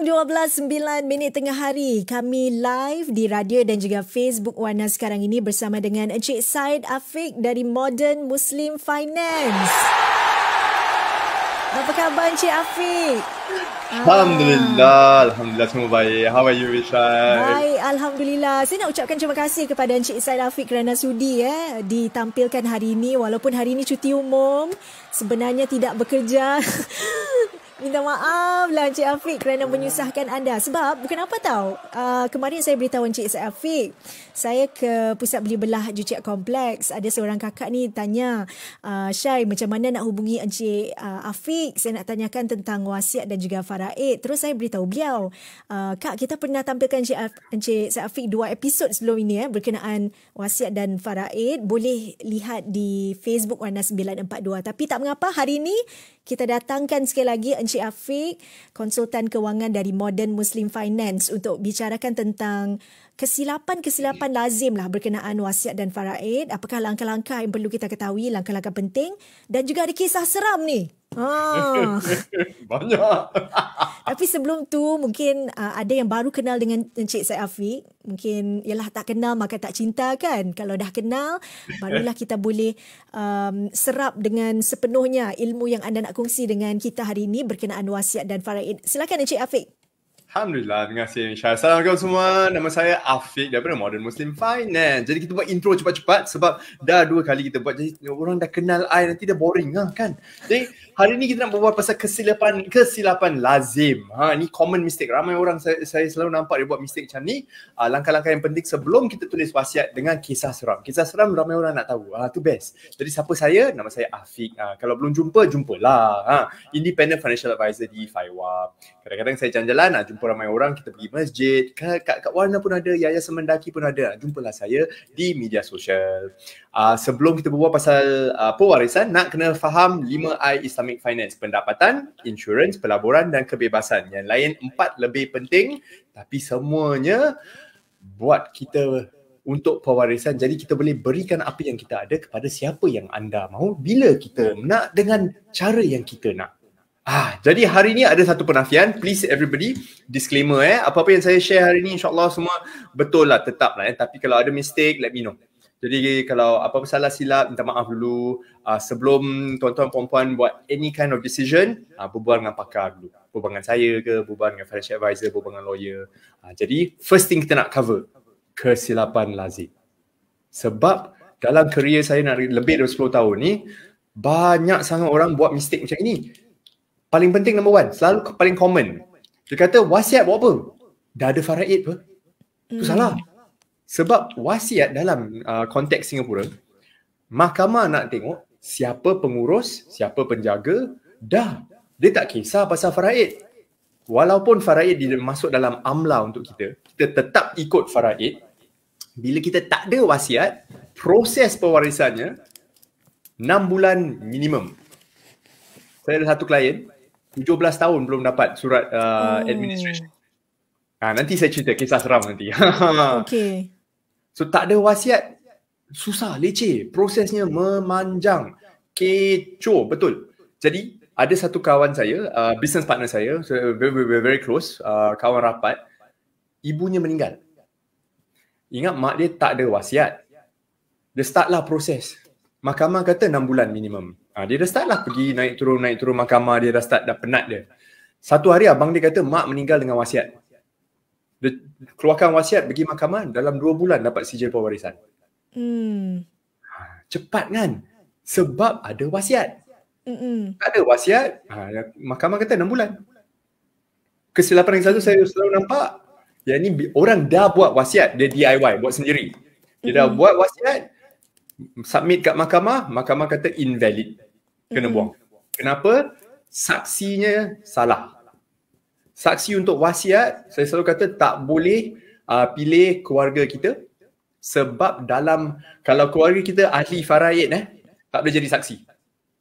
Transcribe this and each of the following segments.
petang 12.09 minit tengah hari. Kami live di radio dan juga Facebook Wana sekarang ini bersama dengan Encik Syed Afiq dari Modern Muslim Finance. Apa khabar Encik Afiq? Alhamdulillah, ah. Alhamdulillah semua baik. How are you, Rishai? Baik, Alhamdulillah. Saya nak ucapkan terima kasih kepada Encik Syed Afiq kerana sudi eh, ditampilkan hari ini. Walaupun hari ini cuti umum, sebenarnya tidak bekerja. Minta maaf lah Encik Afiq kerana menyusahkan anda. Sebab, bukan apa tahu uh, kemarin saya beritahu Encik Afiq, saya ke pusat beli belah Jucik Kompleks. Ada seorang kakak ni tanya, uh, Syai, macam mana nak hubungi Encik uh, Afiq? Saya nak tanyakan tentang wasiat dan juga faraid. Terus saya beritahu beliau, uh, Kak, kita pernah tampilkan Encik, Af- Encik Afiq dua episod sebelum ini eh, berkenaan wasiat dan faraid. Boleh lihat di Facebook Warna 942. Tapi tak mengapa, hari ini kita datangkan sekali lagi Encik Encik Afiq, konsultan kewangan dari Modern Muslim Finance untuk bicarakan tentang kesilapan-kesilapan lazim lah berkenaan wasiat dan faraid. Apakah langkah-langkah yang perlu kita ketahui, langkah-langkah penting dan juga ada kisah seram ni. Oh Banyak. Tapi sebelum tu mungkin uh, ada yang baru kenal dengan Encik Syed Afiq. Mungkin ialah tak kenal maka tak cinta kan. Kalau dah kenal barulah kita boleh um, serap dengan sepenuhnya ilmu yang anda nak kongsi dengan kita hari ini berkenaan wasiat dan faraid. Silakan Encik Afiq. Alhamdulillah, terima kasih Insya Assalamualaikum semua. Nama saya Afiq daripada Modern Muslim Finance. Jadi kita buat intro cepat-cepat sebab dah dua kali kita buat. Jadi orang dah kenal saya, nanti dah boring lah kan. Jadi Hari ni kita nak berbual pasal kesilapan kesilapan lazim. Ha ni common mistake. Ramai orang saya, saya selalu nampak dia buat mistake macam ni. Ah, langkah-langkah yang penting sebelum kita tulis wasiat dengan kisah seram. Kisah seram ramai orang nak tahu. Ha tu best. Jadi siapa saya? Nama saya Afiq. Ha, kalau belum jumpa, jumpalah. Ha independent financial advisor di Faiwa. Kadang-kadang saya jalan-jalan nak jumpa ramai orang, kita pergi masjid, kat kat, kat warna pun ada, yayasan semendaki pun ada. Jumpalah saya di media sosial. Uh, sebelum kita berbual pasal uh, pewarisan, nak kena faham 5I Islamic Finance. Pendapatan, insurans, pelaburan dan kebebasan. Yang lain empat lebih penting tapi semuanya buat kita untuk pewarisan. Jadi kita boleh berikan apa yang kita ada kepada siapa yang anda mahu bila kita nak dengan cara yang kita nak. Ah, jadi hari ini ada satu penafian. Please everybody, disclaimer eh. Apa-apa yang saya share hari ini insyaAllah semua betul lah, tetap lah eh. Tapi kalau ada mistake, let me know. Jadi kalau apa-apa salah silap, minta maaf dulu. Uh, sebelum tuan-tuan perempuan buat any kind of decision, uh, berbual dengan pakar dulu. Berbual dengan saya ke, berbual dengan financial advisor, berbual dengan lawyer. Uh, jadi first thing kita nak cover, kesilapan lazim. Sebab dalam kerja saya nak lebih dari 10 tahun ni, banyak sangat orang buat mistake macam ini. Paling penting number one, selalu paling common. Dia kata wasiat buat apa? Dah ada faraid apa? Itu hmm. salah. Sebab wasiat dalam uh, konteks Singapura, mahkamah nak tengok siapa pengurus, siapa penjaga, dah. Dia tak kisah pasal faraid. Walaupun faraid masuk dalam amla untuk kita, kita tetap ikut faraid. Bila kita tak ada wasiat, proses pewarisannya 6 bulan minimum. Saya ada satu klien, 17 tahun belum dapat surat uh, oh. administration. Hmm. Ha, nanti saya cerita kisah seram nanti. okay. So tak ada wasiat susah, leceh, prosesnya memanjang, kecoh, betul. Jadi ada satu kawan saya, uh, business partner saya, so very, very, close, uh, kawan rapat, ibunya meninggal. Ingat mak dia tak ada wasiat. Dia start lah proses. Mahkamah kata 6 bulan minimum. Ha, dia dah start lah pergi naik turun, naik turun mahkamah, dia dah start dah penat dia. Satu hari abang dia kata mak meninggal dengan wasiat keluarkan wasiat pergi mahkamah dalam dua bulan dapat sijil pewarisan. Hmm. Ha, cepat kan? Sebab ada wasiat. mm Tak ada wasiat, ha, mahkamah kata 6 bulan. Kesilapan yang satu saya selalu nampak, yang ni orang dah buat wasiat, dia DIY, buat sendiri. Dia Mm-mm. dah buat wasiat, submit kat mahkamah, mahkamah kata invalid. Kena Mm-mm. buang. Kenapa? Saksinya salah saksi untuk wasiat saya selalu kata tak boleh uh, pilih keluarga kita sebab dalam kalau keluarga kita ahli faraid eh tak boleh jadi saksi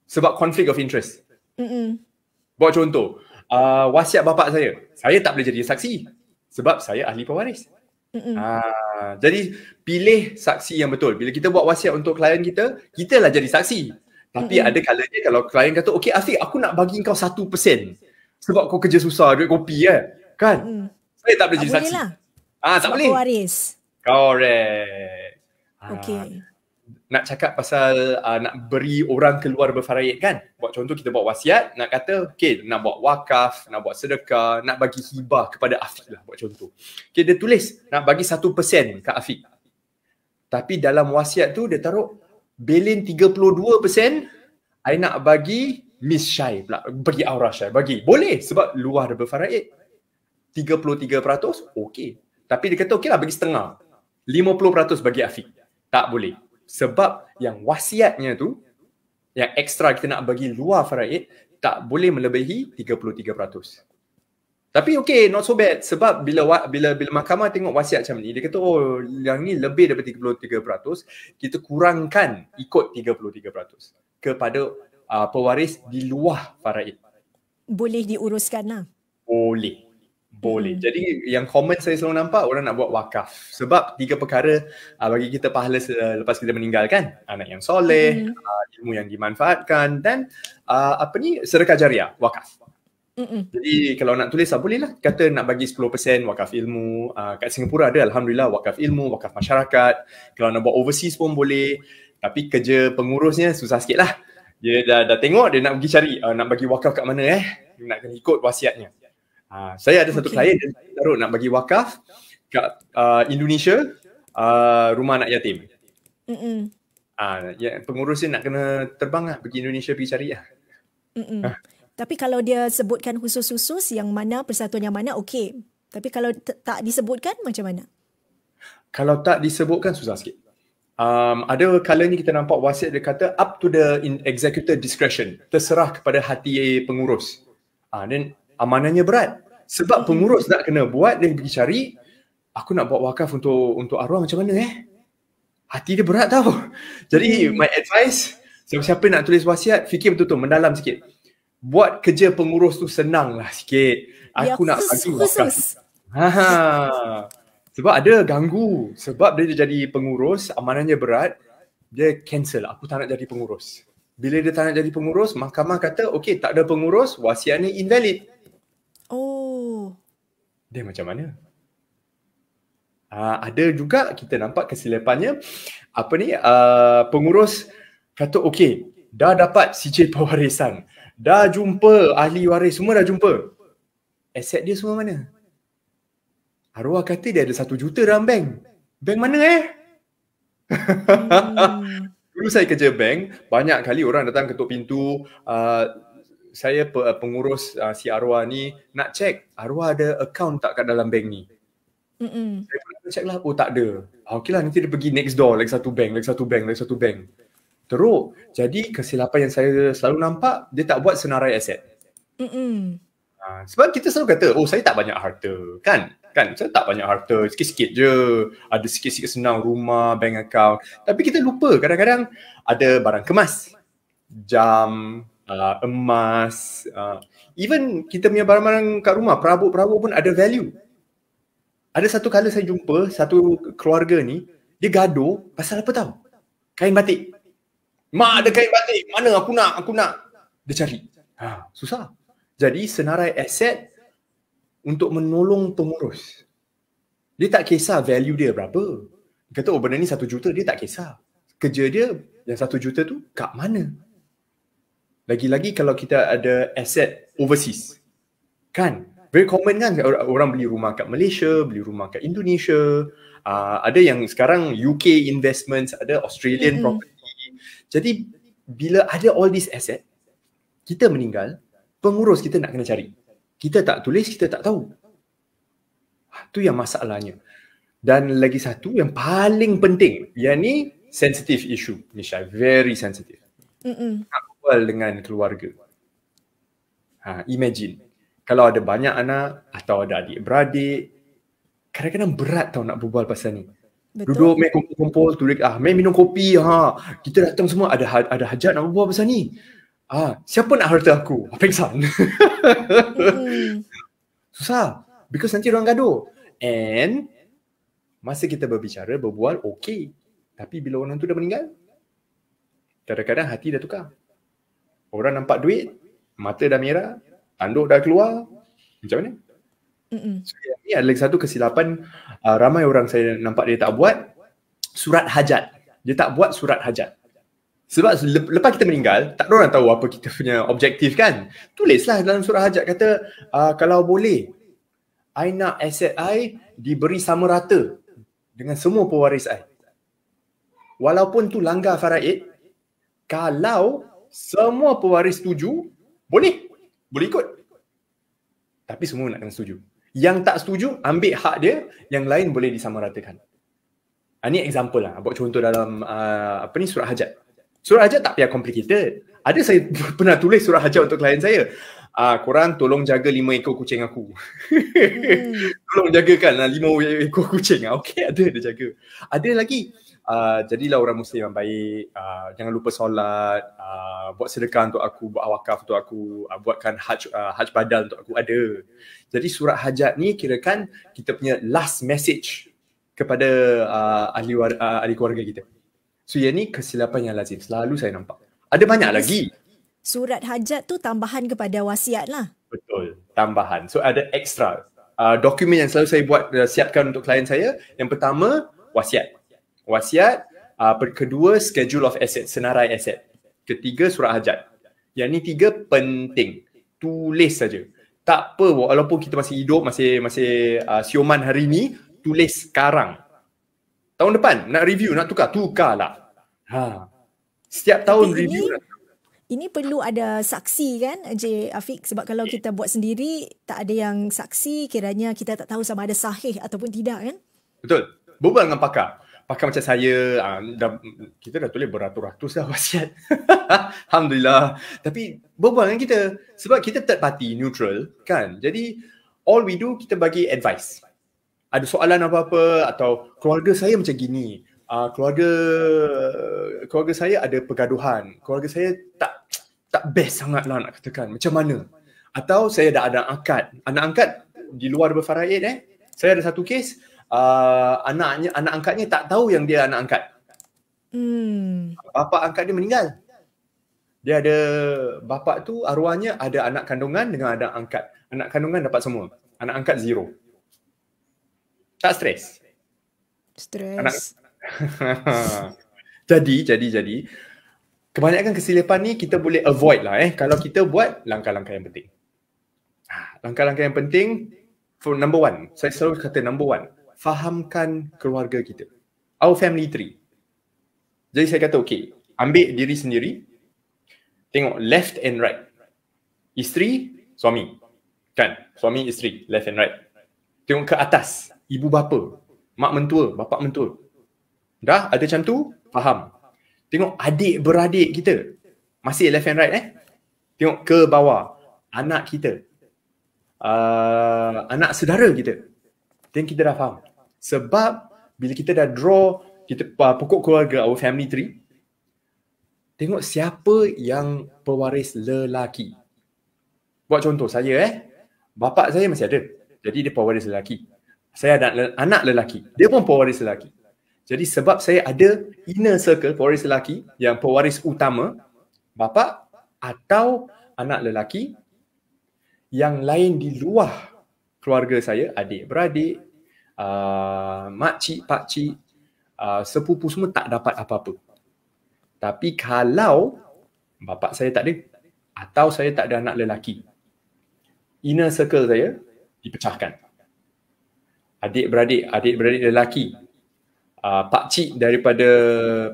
sebab conflict of interest. Mm-mm. Buat contoh, uh, wasiat bapa saya, saya tak boleh jadi saksi sebab saya ahli pewaris. Uh, jadi pilih saksi yang betul. Bila kita buat wasiat untuk klien kita, kita lah jadi saksi. Tapi Mm-mm. ada kalanya kalau klien kata, okay Afiq aku nak bagi kau satu persen sebab kau kerja susah duit kopi eh. Kan? Hmm. Saya tak boleh tak jadi saksi. Ah, tak boleh. Waris. Correct. Okay. Ah, nak cakap pasal ah, nak beri orang keluar berfaraid kan? Buat contoh kita buat wasiat, nak kata okay, nak buat wakaf, nak buat sedekah, nak bagi hibah kepada Afiq lah buat contoh. Okay, dia tulis nak bagi satu persen ke Afiq. Tapi dalam wasiat tu dia taruh bilin 32% I nak bagi Miss Shai pula bagi aura Shai bagi boleh sebab luar daripada faraid 33% okey tapi dia kata okeylah bagi setengah 50% bagi Afiq tak boleh sebab yang wasiatnya tu yang ekstra kita nak bagi luar faraid tak boleh melebihi 33% tapi okay not so bad sebab bila bila bila mahkamah tengok wasiat macam ni dia kata oh yang ni lebih daripada 33% kita kurangkan ikut 33% kepada uh, pewaris di luar faraid. Boleh diuruskan lah. Boleh. Boleh. Hmm. Jadi yang komen saya selalu nampak orang nak buat wakaf. Sebab tiga perkara uh, bagi kita pahala lepas kita meninggalkan. Anak yang soleh, hmm. uh, ilmu yang dimanfaatkan dan uh, apa ni sedekah jariah, wakaf. Mm-mm. Jadi kalau nak tulis lah boleh lah. Kata nak bagi 10% wakaf ilmu. Uh, kat Singapura ada Alhamdulillah wakaf ilmu, wakaf masyarakat. Kalau nak buat overseas pun boleh. Tapi kerja pengurusnya susah sikit lah dia dah, dah tengok dia nak pergi cari uh, nak bagi wakaf kat mana eh nak kena ikut wasiatnya uh, saya ada satu klien okay. dia taruh nak bagi wakaf kat uh, Indonesia uh, rumah anak yatim Mm-mm. Uh, pengurus dia nak kena terbang lah pergi Indonesia pergi cari lah Mm-mm. Uh. tapi kalau dia sebutkan khusus-khusus yang mana persatuan yang mana okey. tapi kalau tak disebutkan macam mana kalau tak disebutkan susah sikit um, ada kalanya kita nampak wasiat dia kata up to the executor discretion terserah kepada hati pengurus uh, then amanahnya berat sebab pengurus nak kena buat dan pergi cari aku nak buat wakaf untuk untuk arwah macam mana eh hati dia berat tau jadi hmm. my advice siapa-siapa nak tulis wasiat fikir betul-betul mendalam sikit buat kerja pengurus tu senang lah sikit aku ya, nak bagi wakaf ha, ha. Sebab ada ganggu. Sebab dia jadi pengurus, amanannya berat, dia cancel. Aku tak nak jadi pengurus. Bila dia tak nak jadi pengurus, mahkamah kata, okey, tak ada pengurus, wasiat ni invalid. Oh. Dia macam mana? Uh, ada juga kita nampak kesilapannya apa ni uh, pengurus kata okey dah dapat sijil pewarisan dah jumpa ahli waris semua dah jumpa aset dia semua mana Arwah kata dia ada satu juta dalam bank. Bank mana eh? Hmm. Dulu saya kerja bank, banyak kali orang datang ketuk pintu. Uh, saya pe- uh, pengurus uh, si Arwah ni nak cek Arwah ada account tak kat dalam bank ni. Mm-mm. Saya check lah, oh tak ada. Ah, okay lah, nanti dia pergi next door, lagi like satu bank, lagi like satu bank, lagi like satu bank. Teruk. Jadi kesilapan yang saya selalu nampak, dia tak buat senarai aset. Mm-mm. Ah, sebab kita selalu kata, oh saya tak banyak harta, kan? kan saya tak banyak harta sikit-sikit je ada sikit-sikit senang rumah bank account tapi kita lupa kadang-kadang ada barang kemas jam uh, emas uh, even kita punya barang-barang kat rumah perabot-perabot pun ada value ada satu kali saya jumpa satu keluarga ni dia gaduh pasal apa tahu kain batik mak ada kain batik mana aku nak aku nak dia cari ha susah jadi senarai aset untuk menolong pengurus. Dia tak kisah value dia berapa. Dia kata, oh benda ni satu juta, dia tak kisah. Kerja dia yang satu juta tu kat mana? Lagi-lagi kalau kita ada aset overseas. Kan? Very common kan orang beli rumah kat Malaysia, beli rumah kat Indonesia. Uh, ada yang sekarang UK investments, ada Australian mm-hmm. property. Jadi bila ada all these aset, kita meninggal, pengurus kita nak kena cari kita tak tulis kita tak tahu ah, tu yang masalahnya dan lagi satu yang paling penting yang ni sensitive issue Nisha very sensitive nak berbual dengan keluarga ha, imagine kalau ada banyak anak atau ada adik beradik kadang-kadang berat tau nak berbual pasal ni Betul. Duduk main kumpul-kumpul, tulis ah, main minum kopi ha. Kita datang semua ada ha-, ada hajat nak berbual pasal ni ah siapa nak harta aku apa ah, yang pengsan hmm. susah because nanti orang gaduh and masa kita berbicara berbual okay. tapi bila orang tu dah meninggal kadang-kadang hati dah tukar orang nampak duit mata dah merah tanduk dah keluar macam mana mm Ini adalah satu kesilapan uh, ramai orang saya nampak dia tak buat surat hajat. Dia tak buat surat hajat. Sebab lepas kita meninggal, tak ada orang tahu apa kita punya objektif kan. Tulislah dalam surah hajat kata, uh, kalau boleh, I nak aset I diberi sama rata dengan semua pewaris I. Walaupun tu langgar faraid, kalau semua pewaris setuju, boleh. Boleh ikut. Tapi semua nak kena setuju. Yang tak setuju, ambil hak dia, yang lain boleh disamaratakan. Ini ah, example lah. Buat contoh dalam uh, apa ni surah hajat. Surah hajat tak payah complicated. Ada saya pernah tulis surah hajat untuk klien saya. Uh, korang tolong jaga lima ekor kucing aku. Hmm. tolong lah lima ekor kucing. Ah, okey, ada dia jaga. Ada lagi. Uh, jadilah orang muslim yang baik. Uh, jangan lupa solat. Uh, buat sedekah untuk aku. Buat wakaf untuk aku. Uh, buatkan hajj, uh, hajj badal untuk aku. Ada. Jadi surat hajat ni kira kan kita punya last message kepada uh, ahli, war- uh, ahli keluarga kita. Hmm. So yang ni kesilapan yang lazim. Selalu saya nampak. Ada banyak lagi. Surat hajat tu tambahan kepada wasiat lah. Betul. Tambahan. So ada extra. Uh, dokumen yang selalu saya buat uh, siapkan untuk klien saya. Yang pertama, wasiat. Wasiat. Uh, kedua, schedule of asset. Senarai asset. Ketiga, surat hajat. Yang ni tiga, penting. Tulis saja. Tak apa walaupun kita masih hidup, masih masih uh, sioman hari ni, tulis sekarang tahun depan nak review nak tukar tukarlah ha setiap tahun Tapi review ini, lah. ini perlu ada saksi kan J Afiq sebab kalau okay. kita buat sendiri tak ada yang saksi kiranya kita tak tahu sama ada sahih ataupun tidak kan betul berbual dengan pakar pakar macam saya ah, dah, kita dah tulis beratus-ratus dah wasiat alhamdulillah tapi berbual dengan kita sebab kita third party neutral kan jadi all we do kita bagi advice ada soalan apa-apa atau keluarga saya macam gini uh, keluarga keluarga saya ada pergaduhan keluarga saya tak tak best sangat lah nak katakan macam mana atau saya dah ada angkat anak angkat di luar berfaraid eh saya ada satu kes uh, anaknya anak angkatnya tak tahu yang dia anak angkat hmm. bapa angkat dia meninggal dia ada bapa tu arwahnya ada anak kandungan dengan ada angkat anak kandungan dapat semua anak angkat zero tak stres. Stres. Anak. jadi, jadi, jadi. Kebanyakan kesilapan ni kita boleh avoid lah eh. Kalau kita buat langkah-langkah yang penting. Ha, langkah-langkah yang penting, for number one. Saya selalu kata number one. Fahamkan keluarga kita. Our family tree. Jadi saya kata okay. Ambil diri sendiri. Tengok left and right. Isteri, suami. Kan? Suami, isteri. Left and right. Tengok ke atas ibu bapa, mak mentua, bapa mentua. Dah ada macam tu, faham. Tengok adik beradik kita. Masih left and right eh. Tengok ke bawah. Anak kita. Uh, anak saudara kita. Then kita dah faham. Sebab bila kita dah draw kita uh, pokok keluarga, our family tree. Tengok siapa yang pewaris lelaki. Buat contoh saya eh. Bapak saya masih ada. Jadi dia pewaris lelaki saya ada anak lelaki. Dia pun pewaris lelaki. Jadi sebab saya ada inner circle pewaris lelaki yang pewaris utama bapa atau anak lelaki yang lain di luar keluarga saya, adik, beradik, uh, makcik, pakcik, uh, sepupu semua tak dapat apa-apa. Tapi kalau bapa saya tak ada atau saya tak ada anak lelaki, inner circle saya dipecahkan adik-beradik, adik-beradik lelaki, uh, ah, pakcik daripada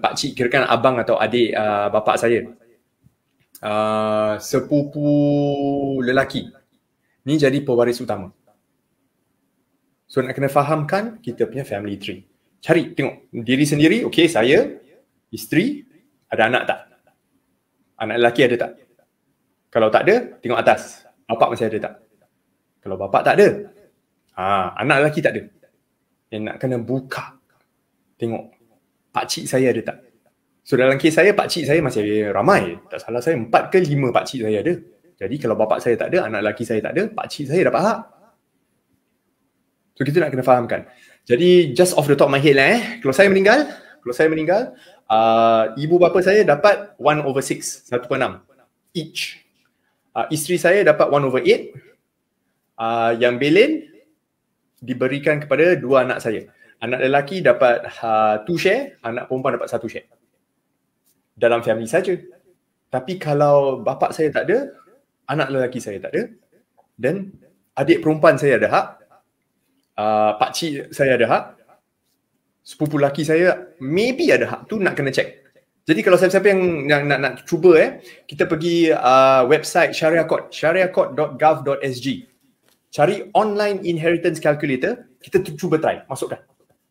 pakcik, kirakan abang atau adik uh, bapak saya, uh, sepupu lelaki, ni jadi pewaris utama. So nak kena fahamkan kita punya family tree. Cari, tengok diri sendiri, okay saya, isteri, ada anak tak? Anak lelaki ada tak? Kalau tak ada, tengok atas. Bapak masih ada tak? Kalau bapak tak ada, Ah, ha, anak lelaki tak ada. Yang nak kena buka. Tengok pak cik saya ada tak? So dalam kes saya pak cik saya masih ramai. Tak salah saya empat ke lima pak cik saya ada. Jadi kalau bapa saya tak ada, anak lelaki saya tak ada, pak cik saya dapat hak. So kita nak kena fahamkan. Jadi just off the top of my head lah eh. Kalau saya meninggal, kalau saya meninggal, uh, ibu bapa saya dapat 1 over 6, 1 per 6 each. Uh, isteri saya dapat 1 over 8. Uh, yang belen diberikan kepada dua anak saya. Anak lelaki dapat uh, two share, anak perempuan dapat satu share. Dalam family saja. Tapi kalau bapa saya tak ada, anak lelaki saya tak ada, dan adik perempuan saya ada hak, uh, pakcik saya ada hak, sepupu lelaki saya maybe ada hak. tu nak kena check. Jadi kalau siapa-siapa yang, yang nak, nak cuba eh, kita pergi uh, website syariah court, syariahcourt.gov.sg cari online inheritance calculator, kita cuba try, masukkan.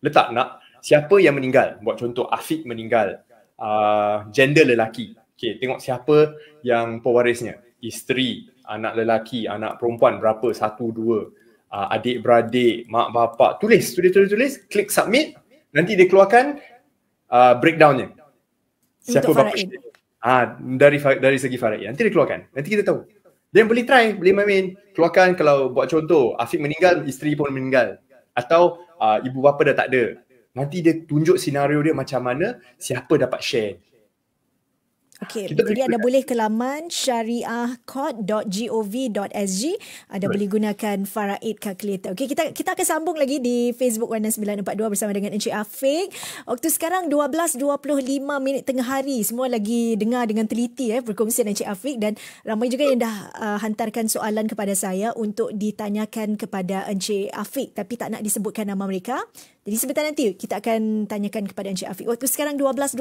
Letak nak siapa yang meninggal. Buat contoh Afiq meninggal, uh, gender lelaki. Okay, tengok siapa yang pewarisnya. Isteri, anak lelaki, anak perempuan berapa, satu, dua. Uh, ah, adik, beradik, mak, bapak. Tulis, tulis, tulis, tulis. Klik submit. Nanti dia keluarkan uh, breakdownnya. Siapa bapak Ah, dari dari segi faraid. Nanti dia keluarkan. Nanti kita tahu. Then boleh try, boleh main-main. Keluarkan kalau buat contoh, Afiq meninggal, isteri pun meninggal. Atau uh, ibu bapa dah tak ada. Nanti dia tunjuk senario dia macam mana, siapa dapat share. Okey, jadi anda boleh ke laman syariahcourt.gov.sg anda boleh gunakan Farah Faraid Calculator. Okey, kita kita akan sambung lagi di Facebook Warna 942 bersama dengan Encik Afiq. Waktu sekarang 12.25 minit tengah hari. Semua lagi dengar dengan teliti eh, berkongsi dengan Encik Afiq dan ramai juga yang dah uh, hantarkan soalan kepada saya untuk ditanyakan kepada Encik Afiq tapi tak nak disebutkan nama mereka. Jadi sebentar nanti kita akan tanyakan kepada Encik Afiq. Waktu sekarang 12.25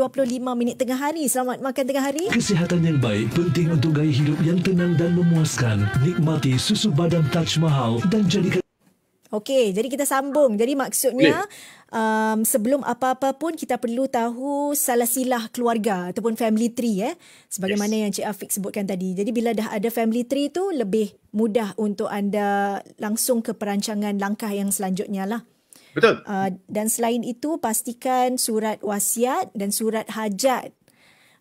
minit tengah hari. Selamat makan tengah hari. Kesihatan yang baik penting untuk gaya hidup yang tenang dan memuaskan. Nikmati susu badam Taj Mahal dan jadikan... Okey, jadi kita sambung. Jadi maksudnya um, sebelum apa-apa pun kita perlu tahu salah silah keluarga ataupun family tree eh. Sebagaimana yes. yang Cik Afiq sebutkan tadi. Jadi bila dah ada family tree tu lebih mudah untuk anda langsung ke perancangan langkah yang selanjutnya lah. Betul. Uh, dan selain itu pastikan surat wasiat dan surat hajat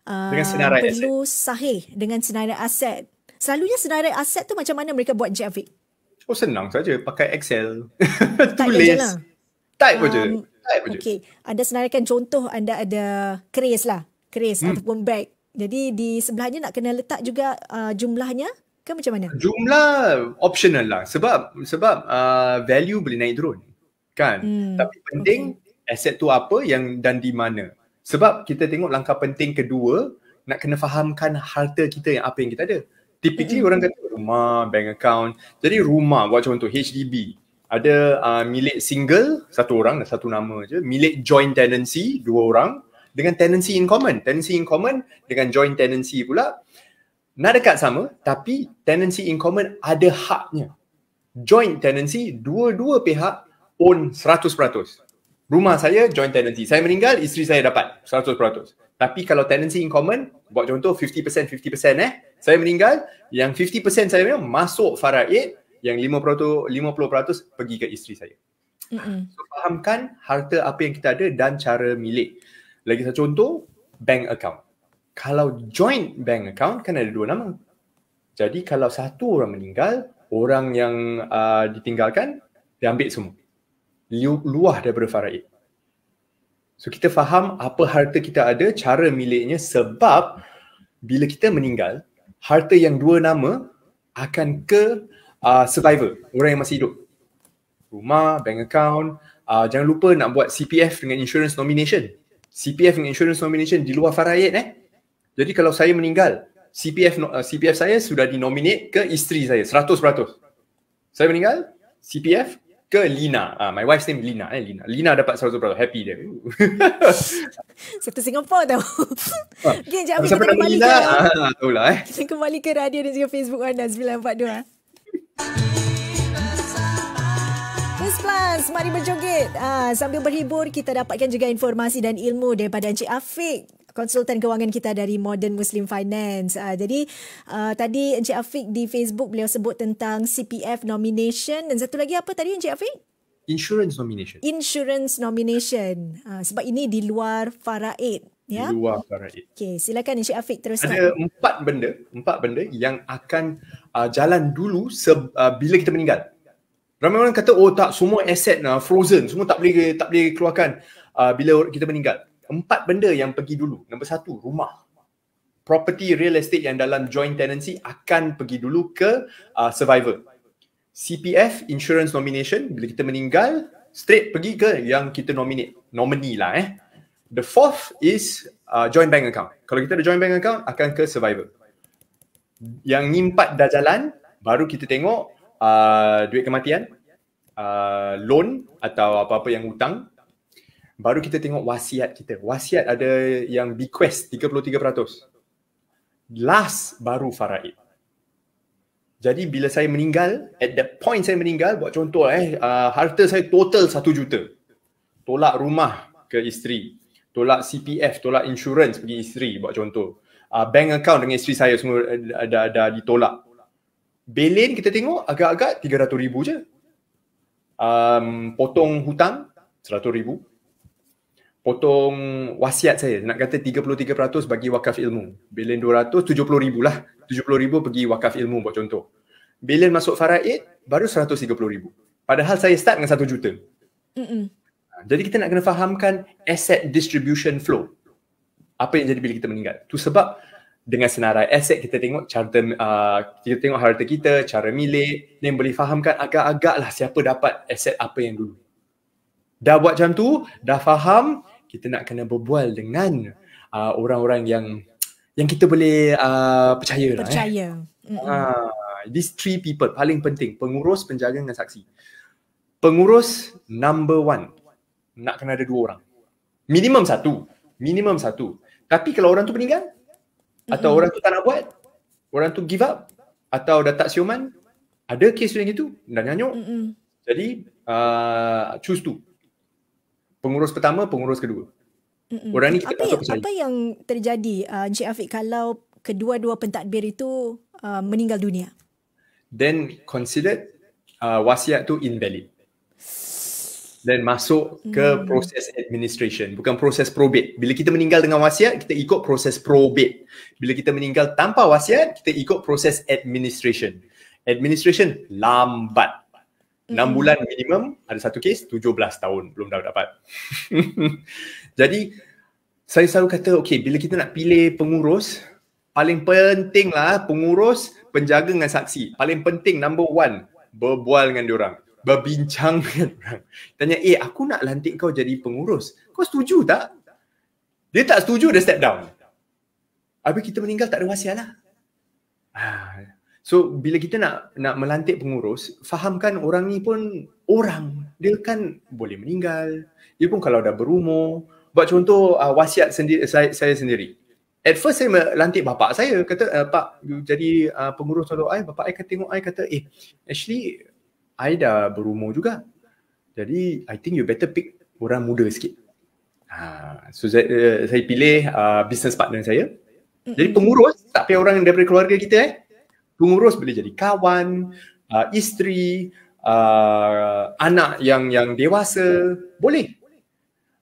uh, perlu aset. sahih dengan senarai aset. Selalunya senarai aset tu macam mana mereka buat Javik? Oh senang saja pakai Excel. Tulis. Type um, je. Type je. Okey, anda senaraikan contoh anda ada kris lah. Kris hmm. ataupun bag. Jadi di sebelahnya nak kena letak juga uh, jumlahnya ke macam mana? Jumlah optional lah sebab sebab uh, value boleh naik drone kan hmm. tapi penting okay. aset tu apa yang dan di mana sebab kita tengok langkah penting kedua nak kena fahamkan harta kita yang apa yang kita ada typically hmm. orang kata rumah bank account jadi rumah buat macam tu HDB ada uh, milik single satu orang dan satu nama je milik joint tenancy dua orang dengan tenancy in common tenancy in common dengan joint tenancy pula nak dekat sama tapi tenancy in common ada haknya joint tenancy dua-dua pihak own 100%. Rumah saya joint tenancy. Saya meninggal, isteri saya dapat 100%. Tapi kalau tenancy in common, buat contoh 50% 50% eh. Saya meninggal, yang 50% saya punya masuk faraid, yang 50% 50% pergi ke isteri saya. So, fahamkan harta apa yang kita ada dan cara milik. Lagi satu contoh, bank account. Kalau joint bank account kan ada dua nama. Jadi kalau satu orang meninggal, orang yang uh, ditinggalkan dia ambil semua luah daripada faraid. So kita faham apa harta kita ada, cara miliknya sebab bila kita meninggal, harta yang dua nama akan ke uh, survivor, orang yang masih hidup. Rumah, bank account, uh, jangan lupa nak buat CPF dengan insurance nomination. CPF dengan insurance nomination di luar faraid eh. Jadi kalau saya meninggal, CPF uh, ah, CPF saya sudah dinominate ke isteri saya 100%. Saya meninggal, CPF ke Lina. Ah, uh, my wife name Lina. Eh, Lina. Lina dapat satu 100% happy dia. Satu Singapore tau. Ah. okay, sekejap. Kita kembali Lina, ke. Ah, tahulah, eh. Kita kembali ke radio dan juga Facebook anda. 942. Plus, mari berjoget. Ah, sambil berhibur, kita dapatkan juga informasi dan ilmu daripada Encik Afiq konsultan kewangan kita dari Modern Muslim Finance. Uh, jadi uh, tadi Encik Afiq di Facebook beliau sebut tentang CPF nomination dan satu lagi apa tadi Encik Afiq? Insurance nomination. Insurance nomination. Uh, sebab ini di luar faraid. Ya? Di luar faraid. Okay, silakan Encik Afiq teruskan. Ada empat benda, empat benda yang akan uh, jalan dulu se- uh, bila kita meninggal. Ramai orang kata oh tak semua aset uh, frozen, semua tak boleh tak boleh keluarkan uh, bila kita meninggal empat benda yang pergi dulu. Nombor satu, rumah. Property real estate yang dalam joint tenancy akan pergi dulu ke uh, survivor. CPF, insurance nomination, bila kita meninggal, straight pergi ke yang kita nominate. Nominee lah eh. The fourth is uh, joint bank account. Kalau kita ada joint bank account, akan ke survivor. Yang ni empat dah jalan, baru kita tengok uh, duit kematian, uh, loan atau apa-apa yang hutang baru kita tengok wasiat kita. Wasiat ada yang bequest 33%. Last baru faraid. Jadi bila saya meninggal, at that point saya meninggal, buat contoh lah, eh, uh, harta saya total 1 juta. Tolak rumah ke isteri. Tolak CPF, tolak insurance bagi isteri buat contoh. Uh, bank account dengan isteri saya semua ada, uh, ada, ada ditolak. Belen kita tengok agak-agak 300 ribu je. Um, potong hutang 100 ribu potong wasiat saya nak kata 33% bagi wakaf ilmu. Bilion 200, 70,000 lah. 70,000 pergi wakaf ilmu buat contoh. Bilion masuk faraid baru 130,000. Padahal saya start dengan 1 juta. Mm-mm. Ha, jadi kita nak kena fahamkan asset distribution flow. Apa yang jadi bila kita meninggal. Tu sebab dengan senarai aset kita tengok carta, uh, kita tengok harta kita, cara milik ni boleh fahamkan agak-agak lah siapa dapat aset apa yang dulu. Dah buat macam tu, dah faham, kita nak kena berbual dengan uh, orang-orang yang yang kita boleh uh, percaya lah. Eh. Percaya. Eh. Uh, these three people paling penting. Pengurus, penjaga dan saksi. Pengurus number one. Nak kena ada dua orang. Minimum satu. Minimum satu. Tapi kalau orang tu meninggal atau mm-hmm. orang tu tak nak buat orang tu give up atau dah tak siuman ada kes yang itu dan nyanyuk. Mm-hmm. Jadi uh, choose tu pengurus pertama, pengurus kedua. Mm-mm. Orang ni kita apa, yang, apa yang terjadi uh, Encik Afiq kalau kedua-dua pentadbir itu uh, meninggal dunia? Then consider uh, wasiat tu invalid. Then masuk ke mm. proses administration, bukan proses probate. Bila kita meninggal dengan wasiat, kita ikut proses probate. Bila kita meninggal tanpa wasiat, kita ikut proses administration. Administration lambat. Enam mm. bulan minimum ada satu kes belas tahun belum dah dapat jadi saya selalu kata okay bila kita nak pilih pengurus paling penting lah pengurus penjaga dengan saksi paling penting number one berbual dengan orang berbincang dengan orang tanya eh aku nak lantik kau jadi pengurus kau setuju tak? dia tak setuju dia step down Habis kita meninggal tak ada wasiat lah. Ah, So bila kita nak nak melantik pengurus, fahamkan orang ni pun orang. Dia kan boleh meninggal. Dia pun kalau dah berumur. Buat contoh uh, wasiat sendiri saya, saya sendiri. At first saya melantik bapak saya kata uh, pak jadi uh, pengurus tolong saya. Bapak saya tengok saya kata eh actually saya dah berumur juga. Jadi I think you better pick orang muda sikit. Uh, so uh, saya pilih uh, business partner saya. Jadi pengurus tak payah orang daripada keluarga kita eh pengurus boleh jadi kawan, uh, isteri, uh, anak yang yang dewasa, boleh.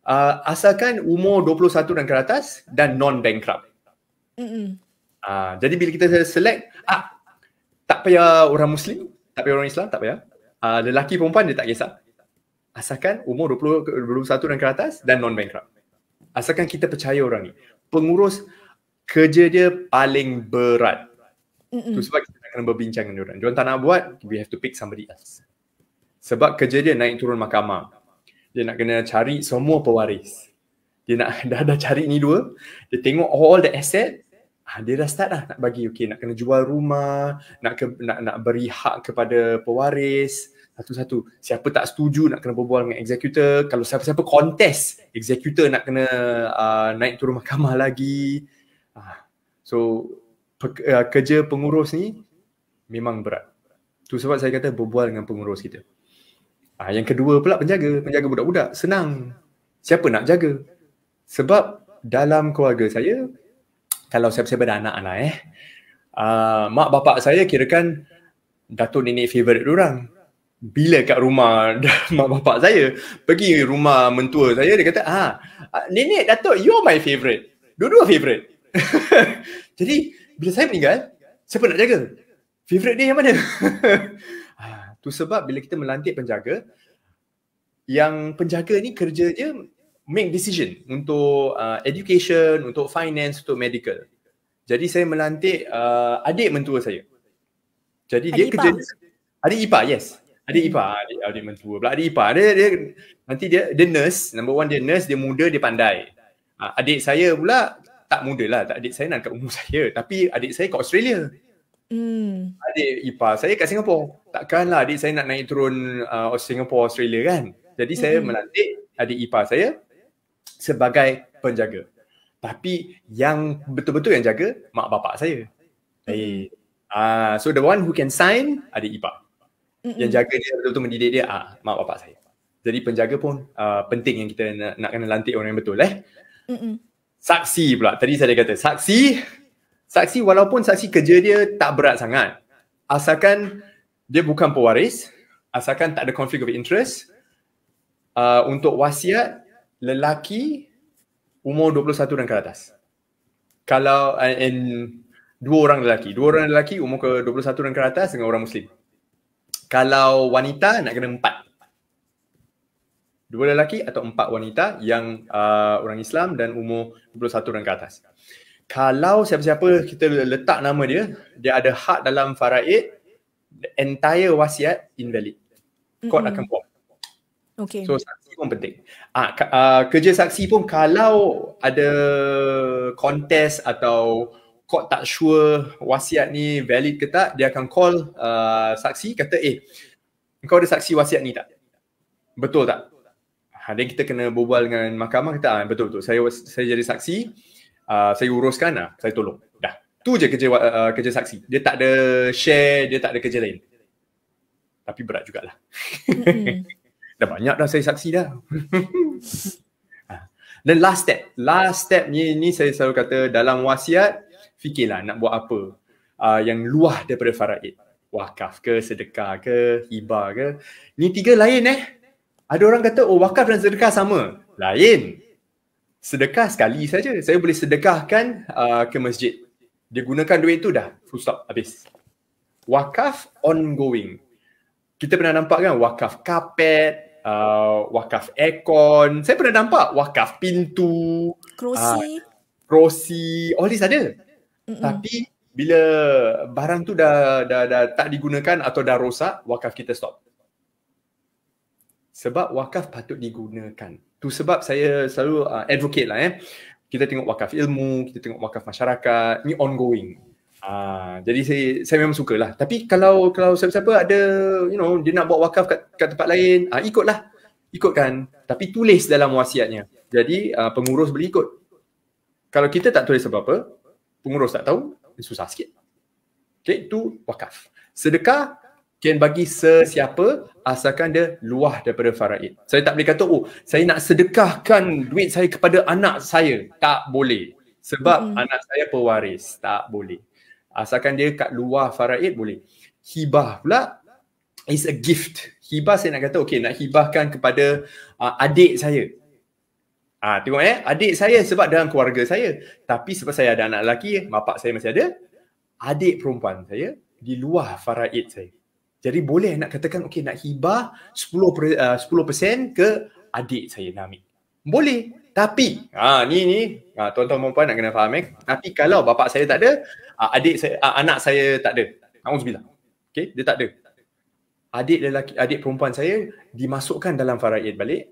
Uh, asalkan umur 21 dan ke atas dan non-bankrupt. Uh, jadi bila kita select, ah, tak payah orang Muslim, tak payah orang Islam, tak payah. Uh, lelaki perempuan dia tak kisah. Asalkan umur 20, 21 dan ke atas dan non-bankrupt. Asalkan kita percaya orang ni. Pengurus kerja dia paling berat. Mm-mm. Tu sebab kita nak kena berbincang dengan orang. Jangan tak nak buat, we have to pick somebody else. Sebab kerja dia naik turun mahkamah. Dia nak kena cari semua pewaris. Dia nak dah dah cari ni dua. Dia tengok all the asset. Ha, dia dah start lah nak bagi. Okay, nak kena jual rumah. Nak ke, nak, nak beri hak kepada pewaris. Satu-satu. Siapa tak setuju nak kena berbual dengan eksekutor. Kalau siapa-siapa kontes. Eksekutor nak kena uh, naik turun mahkamah lagi. Ha. So Eh, kerja pengurus ni memang berat. Tu sebab saya kata berbual dengan pengurus kita. Ah yang kedua pula penjaga, penjaga budak-budak senang. Siapa nak jaga? Sebab dalam keluarga saya kalau saya siapa ada anak eh. Uh, mak bapak saya kira kan datuk nenek favorite orang. Bila kat rumah mak bapak saya pergi rumah mentua saya dia kata ah, ah nenek datuk you my favorite. Dua-dua favorite. Jadi bila saya meninggal, siapa nak jaga? Favorite dia yang mana? Ah, tu sebab bila kita melantik penjaga, yang penjaga ni kerja dia make decision untuk uh, education, untuk finance, untuk medical. Jadi saya melantik uh, adik mentua saya. Jadi adik dia Ipa. kerja adik IPA, yes. Adik hmm. IPA, adik, adik mentua pula. Adik IPA, dia, dia, nanti dia, dia nurse. Number one dia nurse, dia muda, dia pandai. adik saya pula, tak muda lah tak adik saya nak dekat umur saya tapi adik saya kat Australia hmm. adik ipa saya kat Takkan lah, adik saya nak naik turun uh, Singapura Australia kan jadi saya hmm. melantik adik ipa saya sebagai penjaga tapi yang betul-betul yang jaga mak bapak saya hey. Hmm. uh, ah, so the one who can sign adik ipa yang hmm. jaga dia betul-betul mendidik dia ah, mak bapak saya jadi penjaga pun uh, penting yang kita nak, nak kena lantik orang yang betul eh saksi pula. Tadi saya kata saksi, saksi walaupun saksi kerja dia tak berat sangat. Asalkan dia bukan pewaris, asalkan tak ada conflict of interest. Uh, untuk wasiat, lelaki umur 21 dan ke atas. Kalau in uh, dua orang lelaki, dua orang lelaki umur ke 21 dan ke atas dengan orang muslim. Kalau wanita nak kena empat dua lelaki atau empat wanita yang uh, orang Islam dan umur 21 dan ke atas. Kalau siapa-siapa kita letak nama dia, dia ada hak dalam faraid, the entire wasiat invalid. Court mm-hmm. akan buat. Okay. So saksi pun penting. Ah, uh, kerja saksi pun kalau ada kontes atau court tak sure wasiat ni valid ke tak, dia akan call uh, saksi kata eh, kau ada saksi wasiat ni tak? Betul tak? ada ha, kita kena berbual dengan mahkamah kita ah, betul betul saya saya jadi saksi uh, saya uruskan lah, saya tolong dah tu je kerja uh, kerja saksi dia tak ada share dia tak ada kerja lain tapi berat jugalah hmm. dah banyak dah saya saksi dah dan last step last step ni ni saya selalu kata dalam wasiat fikirlah nak buat apa uh, yang luah daripada faraid wakaf ke sedekah ke hibah ke ni tiga lain eh ada orang kata oh wakaf dan sedekah sama. Lain. Sedekah sekali saja. Saya boleh sedekahkan uh, ke masjid. Dia gunakan duit itu dah full stop habis. Wakaf ongoing. Kita pernah nampak kan wakaf kapet, Uh, wakaf aircon Saya pernah nampak Wakaf pintu Kerusi uh, Kerusi All this ada Mm-mm. Tapi Bila Barang tu dah, dah, dah Tak digunakan Atau dah rosak Wakaf kita stop sebab wakaf patut digunakan. Tu sebab saya selalu uh, advocate lah eh. Kita tengok wakaf ilmu, kita tengok wakaf masyarakat, ni ongoing. Uh, jadi saya saya memang lah Tapi kalau kalau siapa-siapa ada you know dia nak buat wakaf kat, kat tempat lain, uh, ikutlah. Ikutkan tapi tulis dalam wasiatnya. Jadi uh, pengurus boleh ikut. Kalau kita tak tulis apa-apa, pengurus tak tahu, susah sikit. Okay, tu wakaf. Sedekah, kian bagi sesiapa asalkan dia luah daripada faraid. Saya tak boleh kata oh saya nak sedekahkan duit saya kepada anak saya. Tak boleh. Sebab hmm anak saya pewaris. Tak boleh. Asalkan dia kat luah faraid boleh. Hibah pula is a gift. Hibah saya nak kata okay, nak hibahkan kepada uh, adik saya. Ah ha, tengok eh adik saya sebab dalam keluarga saya. Tapi sebab saya ada anak lelaki, mapak saya masih ada. Adik perempuan saya di luar faraid saya. Jadi boleh nak katakan okey nak hibah 10 ah, persen uh, ke adik saya Nami. Boleh. Tapi ha ni ni ha, tuan-tuan puan-puan nak kena faham eh. Tapi kalau bapa saya tak ada, uh, adik saya uh, anak saya tak ada. Nauzubillah. Okey, dia tak ada. Adik lelaki adik perempuan saya dimasukkan dalam faraid balik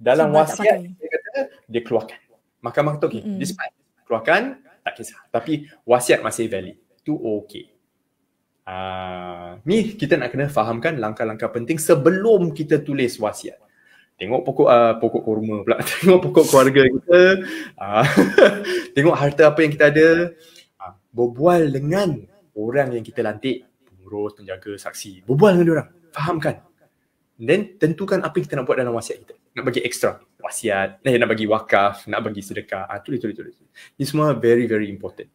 dalam Cuma wasiat dia kata dia keluarkan. Mahkamah kata okey, mm. despite keluarkan tak kisah. Tapi wasiat masih valid. Tu okey. Ah, ni kita nak kena fahamkan langkah-langkah penting sebelum kita tulis wasiat. Tengok pokok uh, pokok kurma pula, tengok pokok keluarga kita, uh, tengok harta apa yang kita ada, uh, berbual dengan orang yang kita lantik, pengurus, penjaga, saksi, berbual dengan orang, fahamkan. Then tentukan apa yang kita nak buat dalam wasiat kita. Nak bagi ekstra wasiat, eh, nak bagi wakaf, nak bagi sedekah, uh, tulis, tulis, tulis. Ini semua very, very important.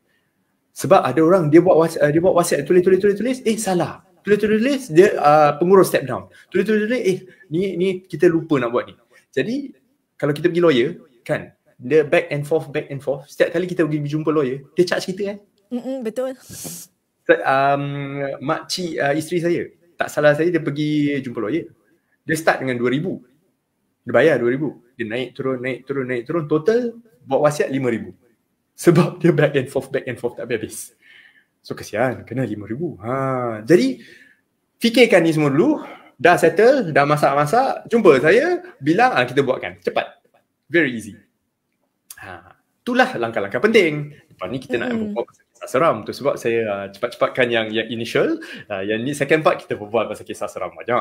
Sebab ada orang dia buat was, uh, dia buat wasiat tulis tulis tulis tulis eh salah. Tulis tulis tulis dia uh, pengurus step down. Tulis tulis tulis eh ni ni kita lupa nak buat ni. Jadi kalau kita pergi lawyer kan dia back and forth back and forth setiap kali kita pergi jumpa lawyer dia charge kita kan. Eh? Mm betul. um, mak cik uh, isteri saya tak salah saya dia pergi jumpa lawyer. Dia start dengan 2000. Dia bayar 2000. Dia naik turun naik turun naik turun total buat wasiat 5000 sebab dia back and forth back and forth tak habis so kesian kena 5000 ha jadi fikirkan ni semua dulu dah settle dah masak-masak jumpa saya bilang ah kita buatkan cepat very easy ha itulah langkah-langkah penting depan ni kita hmm. nak buat kisah seram tu sebab saya uh, cepat-cepatkan yang yang initial uh, yang ni second part kita berbual pasal kisah seram aja.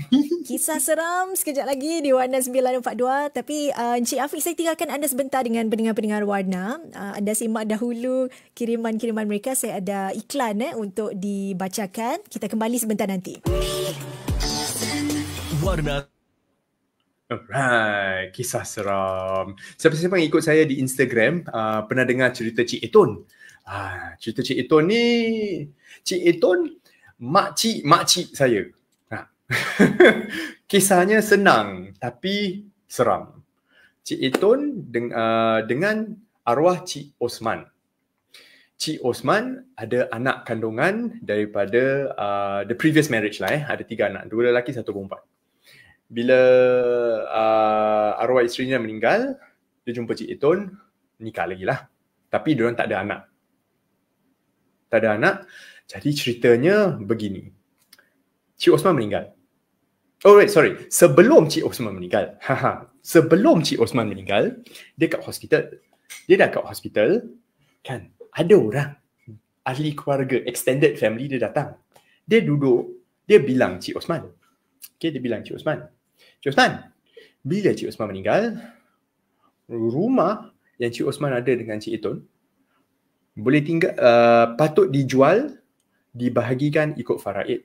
kisah seram sekejap lagi di Warna 942 tapi uh, Encik Afiq saya tinggalkan anda sebentar dengan pendengar-pendengar Warna uh, anda simak dahulu kiriman-kiriman mereka saya ada iklan eh, untuk dibacakan kita kembali sebentar nanti Warna Alright, kisah seram. Siapa-siapa yang ikut saya di Instagram uh, pernah dengar cerita Cik Etun. Ha, cerita Cik Eton ni, Cik Eton makcik-makcik saya. Ha. Kisahnya senang tapi seram. Cik Eton deng, uh, dengan arwah Cik Osman. Cik Osman ada anak kandungan daripada uh, the previous marriage lah eh. Ada tiga anak, dua lelaki, satu perempuan. Bila uh, arwah isterinya meninggal, dia jumpa Cik Eton, nikah lagi lah. Tapi dia tak ada anak tak ada anak. Jadi ceritanya begini. Cik Osman meninggal. Oh wait, sorry. Sebelum Cik Osman meninggal. Haha. Sebelum Cik Osman meninggal, dia kat hospital. Dia dah kat hospital, kan? Ada orang ahli keluarga, extended family dia datang. Dia duduk, dia bilang Cik Osman. Okay, dia bilang Cik Osman. Cik Osman, bila Cik Osman meninggal, rumah yang Cik Osman ada dengan Cik Eton, boleh tinggal uh, patut dijual dibahagikan ikut faraid.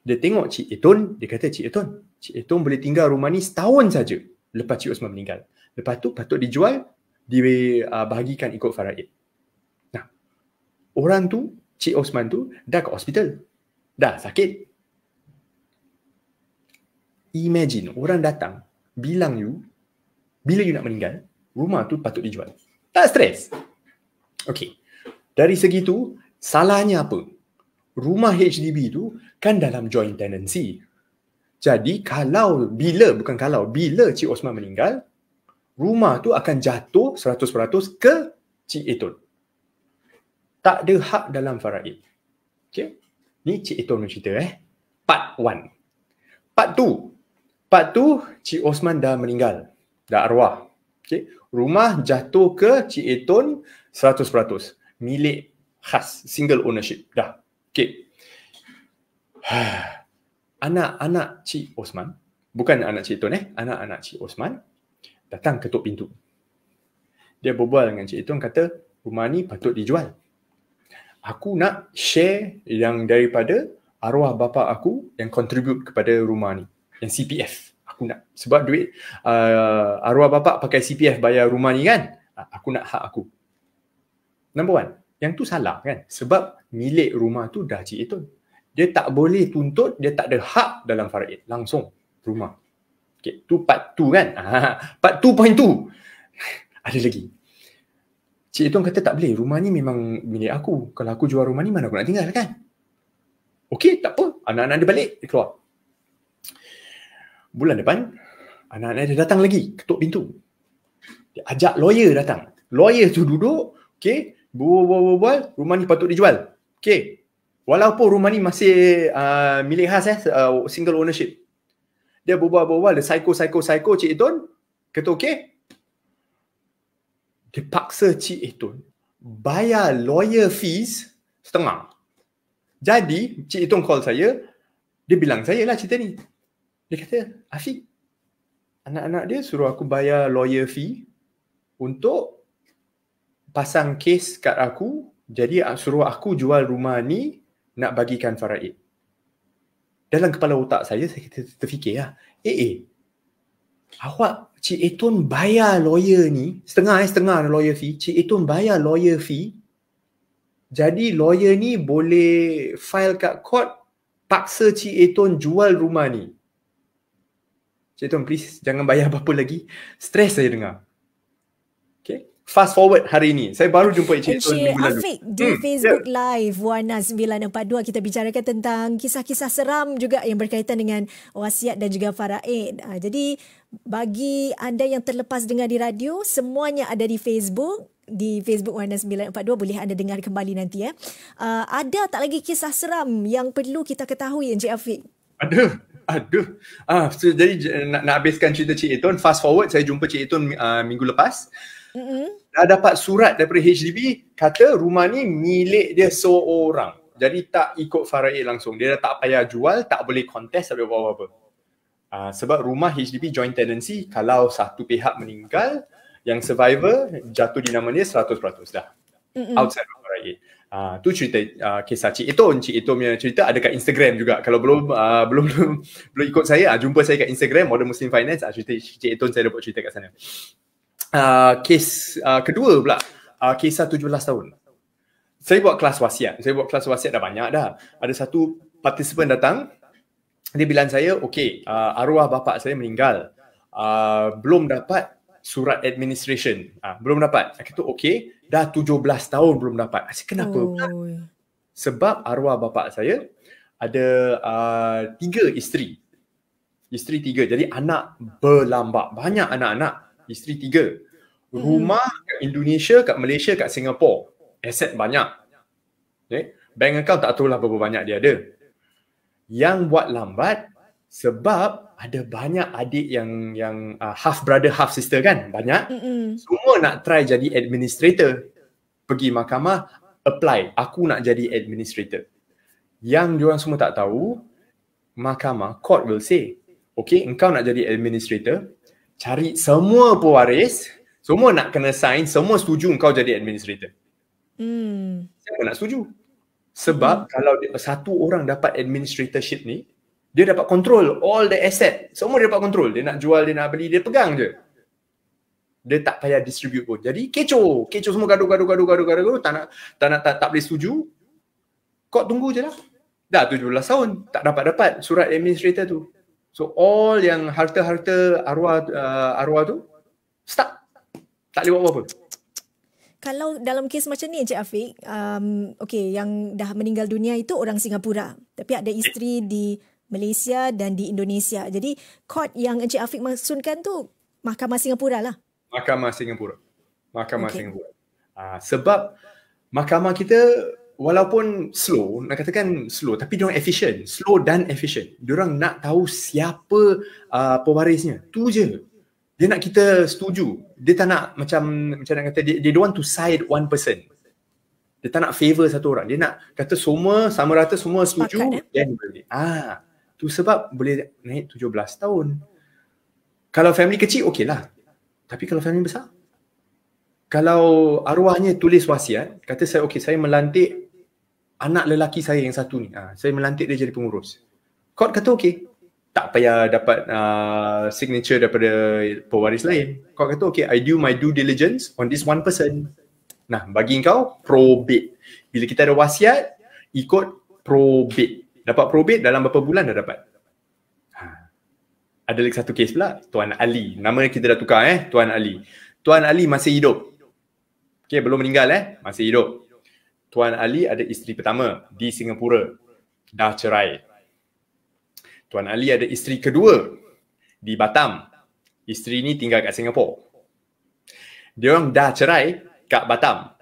Dia tengok Cik Etun, dia kata Cik Etun, Cik Etun boleh tinggal rumah ni setahun saja lepas Cik Osman meninggal. Lepas tu patut dijual dibahagikan uh, ikut faraid. Nah, orang tu Cik Osman tu dah ke hospital. Dah sakit. Imagine orang datang bilang you bila you nak meninggal, rumah tu patut dijual. Tak stres. Okey. Dari segi tu, salahnya apa? Rumah HDB itu kan dalam joint tenancy. Jadi kalau bila bukan kalau bila Cik Osman meninggal, rumah tu akan jatuh 100% ke Cik Etun. Tak ada hak dalam faraid. Okey. Ni Cik Etun nak cerita eh. Part 1. Part 2. Part 2 Cik Osman dah meninggal. Dah arwah. Okey. Rumah jatuh ke Cik Etun. 100% milik khas single ownership dah okey anak-anak cik Osman bukan anak cik Tun eh anak-anak cik Osman datang ketuk pintu dia berbual dengan cik Tun kata rumah ni patut dijual aku nak share yang daripada arwah bapa aku yang contribute kepada rumah ni yang CPF aku nak sebab duit uh, arwah bapa pakai CPF bayar rumah ni kan ah, aku nak hak aku Number one, yang tu salah kan? Sebab milik rumah tu dah itu, Dia tak boleh tuntut, dia tak ada hak dalam faraid. Langsung rumah. Okay, tu part tu kan? Ah, part tu point tu. ada lagi. Cik Itong kata tak boleh, rumah ni memang milik aku. Kalau aku jual rumah ni, mana aku nak tinggal kan? Okey, tak apa. Anak-anak dia balik, dia keluar. Bulan depan, anak-anak dia datang lagi, ketuk pintu. Dia ajak lawyer datang. Lawyer tu duduk, okey, buah, buah, buah, buah, rumah ni patut dijual. Okay. Walaupun rumah ni masih uh, milik khas eh, uh, single ownership. Dia berbual, berbual, dia psycho, psycho, psycho Cik Eton. Kata okay. Dia paksa Cik Eton bayar lawyer fees setengah. Jadi Cik Eton call saya, dia bilang saya lah cerita ni. Dia kata, Afiq, anak-anak dia suruh aku bayar lawyer fee untuk pasang kes kat aku jadi suruh aku jual rumah ni nak bagikan faraid. Dalam kepala otak saya saya terfikir terfikirlah, eh eh. Awak Cik Etun bayar lawyer ni setengah eh setengah lawyer fee. Cik Etun bayar lawyer fee. Jadi lawyer ni boleh file kat court paksa Cik Etun jual rumah ni. Cik Etun please jangan bayar apa-apa lagi. Stress saya dengar. Fast forward hari ini. Saya baru jumpa Encik Tun minggu lalu. Encik Afiq di hmm. Facebook ya. Live Wana 942 kita bicarakan tentang kisah-kisah seram juga yang berkaitan dengan wasiat dan juga faraid. Ah, jadi bagi anda yang terlepas dengar di radio, semuanya ada di Facebook. Di Facebook Wana 942 boleh anda dengar kembali nanti. ya. Ah, ada tak lagi kisah seram yang perlu kita ketahui Encik Afiq? Ada. Aduh. Ah, so, jadi nak, nak habiskan cerita Cik Itun, fast forward saya jumpa Cik Itun uh, ah, minggu lepas. Mm-hmm. Dah dapat surat daripada HDB kata rumah ni milik dia seorang. Jadi tak ikut faraid langsung. Dia dah tak payah jual, tak boleh contest tak apa-apa. Uh, sebab rumah HDB joint tenancy kalau satu pihak meninggal yang survivor jatuh di nama dia 100% dah. Mm-hmm. Outside of faraid. Ah uh, tu cerita uh, kisah Cik Itun, Cik Itun punya cerita ada kat Instagram juga. Kalau belum uh, belum belum ikut saya, uh, jumpa saya kat Instagram Modern Muslim Finance, uh, cerita Cik Itun saya dapat cerita kat sana. Ah, kes uh, kedua pula uh, kisah 17 tahun saya buat kelas wasiat saya buat kelas wasiat dah banyak dah ada satu participant datang dia bilang saya okey uh, arwah bapa saya meninggal uh, belum dapat surat administration uh, belum dapat aku tu okey dah 17 tahun belum dapat asy kenapa oh. sebab arwah bapa saya ada uh, tiga isteri isteri tiga jadi anak berlambak banyak anak-anak isteri tiga. Hmm. Rumah mm-hmm. kat Indonesia, kat Malaysia, kat Singapura. Aset banyak. Okay. Bank account tak tahu lah berapa banyak dia ada. Yang buat lambat sebab ada banyak adik yang yang uh, half brother half sister kan banyak Mm-mm. semua nak try jadi administrator pergi mahkamah apply aku nak jadi administrator yang diorang semua tak tahu mahkamah court will say okay engkau nak jadi administrator cari semua pewaris, semua nak kena sign, semua setuju kau jadi administrator. Hmm. Siapa nak setuju? Sebab hmm. kalau satu orang dapat administratorship ni, dia dapat control all the asset. Semua dia dapat control. Dia nak jual, dia nak beli, dia pegang je. Dia tak payah distribute pun. Jadi kecoh. Kecoh semua gaduh, gaduh, gaduh, gaduh, gaduh, gaduh. Tak nak, tak nak, tak, tak boleh setuju. Kau tunggu je lah. Dah 17 tahun. Tak dapat-dapat surat administrator tu. So all yang harta-harta arwah uh, arwah tu stuck. Tak lewat buat apa-apa. Kalau dalam kes macam ni Encik Afiq, um, okay, yang dah meninggal dunia itu orang Singapura. Tapi ada isteri di Malaysia dan di Indonesia. Jadi court yang Encik Afiq maksudkan tu Mahkamah Singapura lah. Mahkamah Singapura. Mahkamah okay. Singapura. Uh, sebab mahkamah kita walaupun slow, nak katakan slow tapi dia orang efficient, slow dan efficient. Dia orang nak tahu siapa uh, pewarisnya. Tu je. Dia nak kita setuju. Dia tak nak macam macam nak kata dia don't want to side one person. Dia tak nak favor satu orang. Dia nak kata semua sama rata semua setuju dan eh? boleh. Ah, tu sebab boleh naik 17 tahun. Kalau family kecil okay lah. Tapi kalau family besar kalau arwahnya tulis wasiat, kata saya okey saya melantik anak lelaki saya yang satu ni ha, saya melantik dia jadi pengurus court kata okey tak payah dapat uh, signature daripada pewaris lain court kata okey i do my due diligence on this one person nah bagi kau probate bila kita ada wasiat ikut probate dapat probate dalam berapa bulan dah dapat ha. ada lagi satu case pula tuan ali nama kita dah tukar eh tuan ali tuan ali masih hidup okay, belum meninggal eh masih hidup Tuan Ali ada isteri pertama di Singapura dah cerai. Tuan Ali ada isteri kedua di Batam. Isteri ni tinggal kat Singapura. Dia orang dah cerai kat Batam.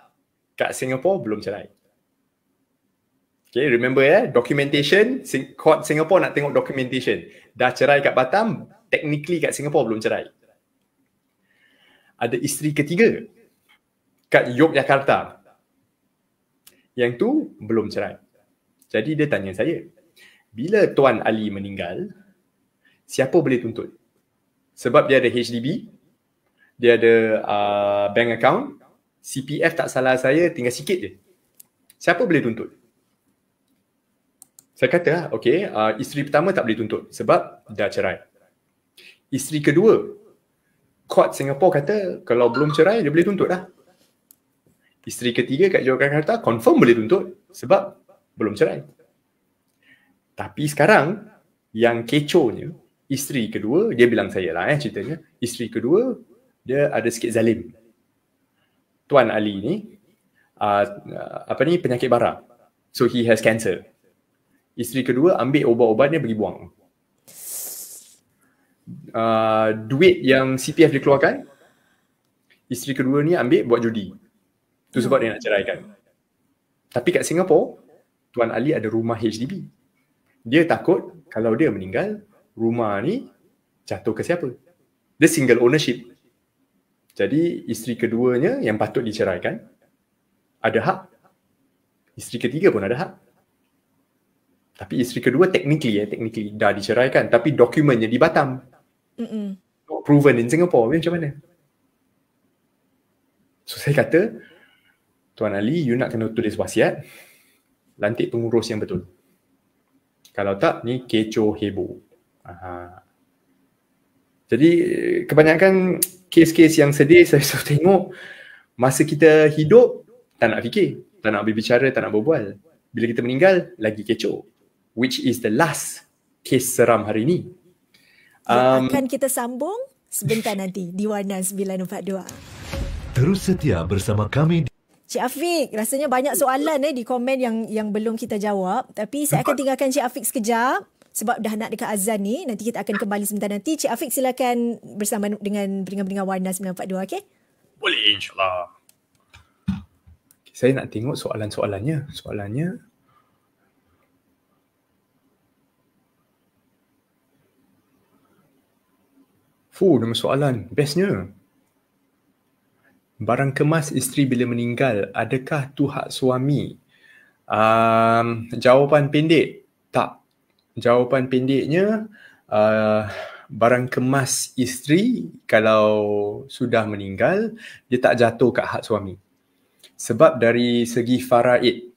Kat Singapura belum cerai. Okay, remember ya, eh? documentation, court Singapura nak tengok documentation. Dah cerai kat Batam, technically kat Singapura belum cerai. Ada isteri ketiga kat Yogyakarta, yang tu belum cerai. Jadi dia tanya saya, bila Tuan Ali meninggal, siapa boleh tuntut? Sebab dia ada HDB, dia ada uh, bank account, CPF tak salah saya tinggal sikit je. Siapa boleh tuntut? Saya kata, okay, uh, isteri pertama tak boleh tuntut sebab dah cerai. Isteri kedua, court Singapore kata kalau belum cerai dia boleh tuntut lah isteri ketiga kat Yogyakarta confirm boleh tuntut sebab belum cerai. Tapi sekarang yang kecohnya isteri kedua dia bilang saya lah eh ceritanya isteri kedua dia ada sikit zalim. Tuan Ali ni uh, apa ni penyakit bara. So he has cancer. Isteri kedua ambil ubat-ubat dia bagi buang. Uh, duit yang CPF dikeluarkan isteri kedua ni ambil buat judi. Tu sebab dia nak cerai kan. Tapi kat Singapore, Tuan Ali ada rumah HDB. Dia takut kalau dia meninggal, rumah ni jatuh ke siapa. Dia single ownership. Jadi isteri keduanya yang patut diceraikan, ada hak. Isteri ketiga pun ada hak. Tapi isteri kedua technically ya, technically dah diceraikan. Tapi dokumennya di Batam. Mm-mm. Not proven in Singapore. Macam mana? So saya kata, Tuan Ali, you nak kena tulis wasiat, lantik pengurus yang betul. Kalau tak, ni kecoh heboh. Aha. Jadi kebanyakan kes-kes yang sedih saya selalu tengok masa kita hidup tak nak fikir, tak nak berbicara, tak nak berbual. Bila kita meninggal lagi kecoh. Which is the last case seram hari ni. Um, akan kita sambung sebentar nanti di Warna 942. Terus setia bersama kami di Cik Afiq, rasanya banyak soalan eh di komen yang yang belum kita jawab. Tapi saya akan tinggalkan Cik Afiq sekejap sebab dah nak dekat azan ni. Nanti kita akan kembali sebentar nanti. Cik Afiq silakan bersama dengan peringat-peringat Warna 942, okey? Boleh, insyaAllah. Saya nak tengok soalan-soalannya. Soalannya... Fuh, nama soalan. Bestnya. Barang kemas isteri bila meninggal, adakah tu hak suami? Um, jawapan pendek, tak. Jawapan pendeknya, uh, barang kemas isteri kalau sudah meninggal, dia tak jatuh kat hak suami. Sebab dari segi faraid,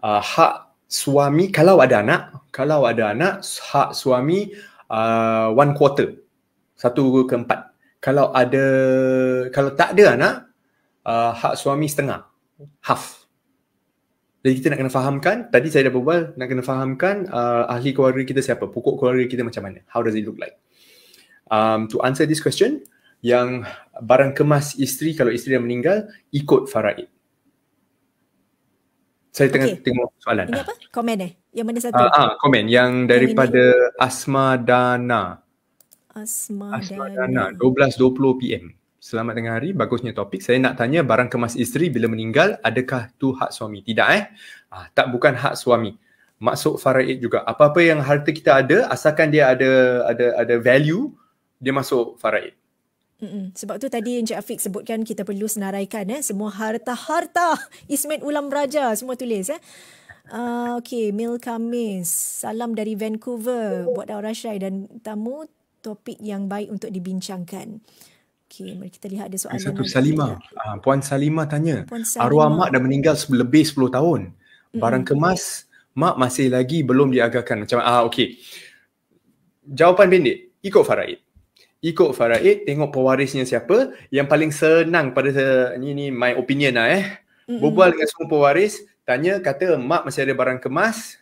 uh, hak suami kalau ada anak, kalau ada anak, hak suami uh, one quarter, satu ke empat. Kalau ada, kalau tak ada anak, uh, hak suami setengah half jadi kita nak kena fahamkan tadi saya dah berbual nak kena fahamkan uh, ahli keluarga kita siapa pokok keluarga kita macam mana how does it look like um to answer this question yang barang kemas isteri kalau isteri dah meninggal ikut faraid saya tengah okay. tengok soalan ini ah. apa komen eh yang mana satu ah uh, uh, komen yang daripada Asma Dana Asma, Asma Dana. Dana 12.20 pm Selamat tengah hari, bagusnya topik. Saya nak tanya barang kemas isteri bila meninggal adakah tu hak suami? Tidak eh. Ah, tak bukan hak suami. Masuk faraid juga. Apa-apa yang harta kita ada asalkan dia ada ada ada value, dia masuk faraid. Mm-mm. Sebab tu tadi Encik Afiq sebutkan kita perlu senaraikan eh semua harta-harta Ismet Ulam Raja semua tulis eh. Uh, ah, okay, Mil Kamis. Salam dari Vancouver. Buat Aura Syai dan tamu topik yang baik untuk dibincangkan. Okey, mari kita lihat ada soalan. Satu Salima. Ah Puan Salima tanya. Puan Salima. Arwah mak dah meninggal lebih 10 tahun. Barang kemas mak masih lagi belum diagakan. Macam ah okey. Jawapan pendek, ikut faraid. Ikut faraid, tengok pewarisnya siapa. Yang paling senang pada ini ni my opinion lah eh. hmm Berbual dengan semua pewaris, tanya kata mak masih ada barang kemas,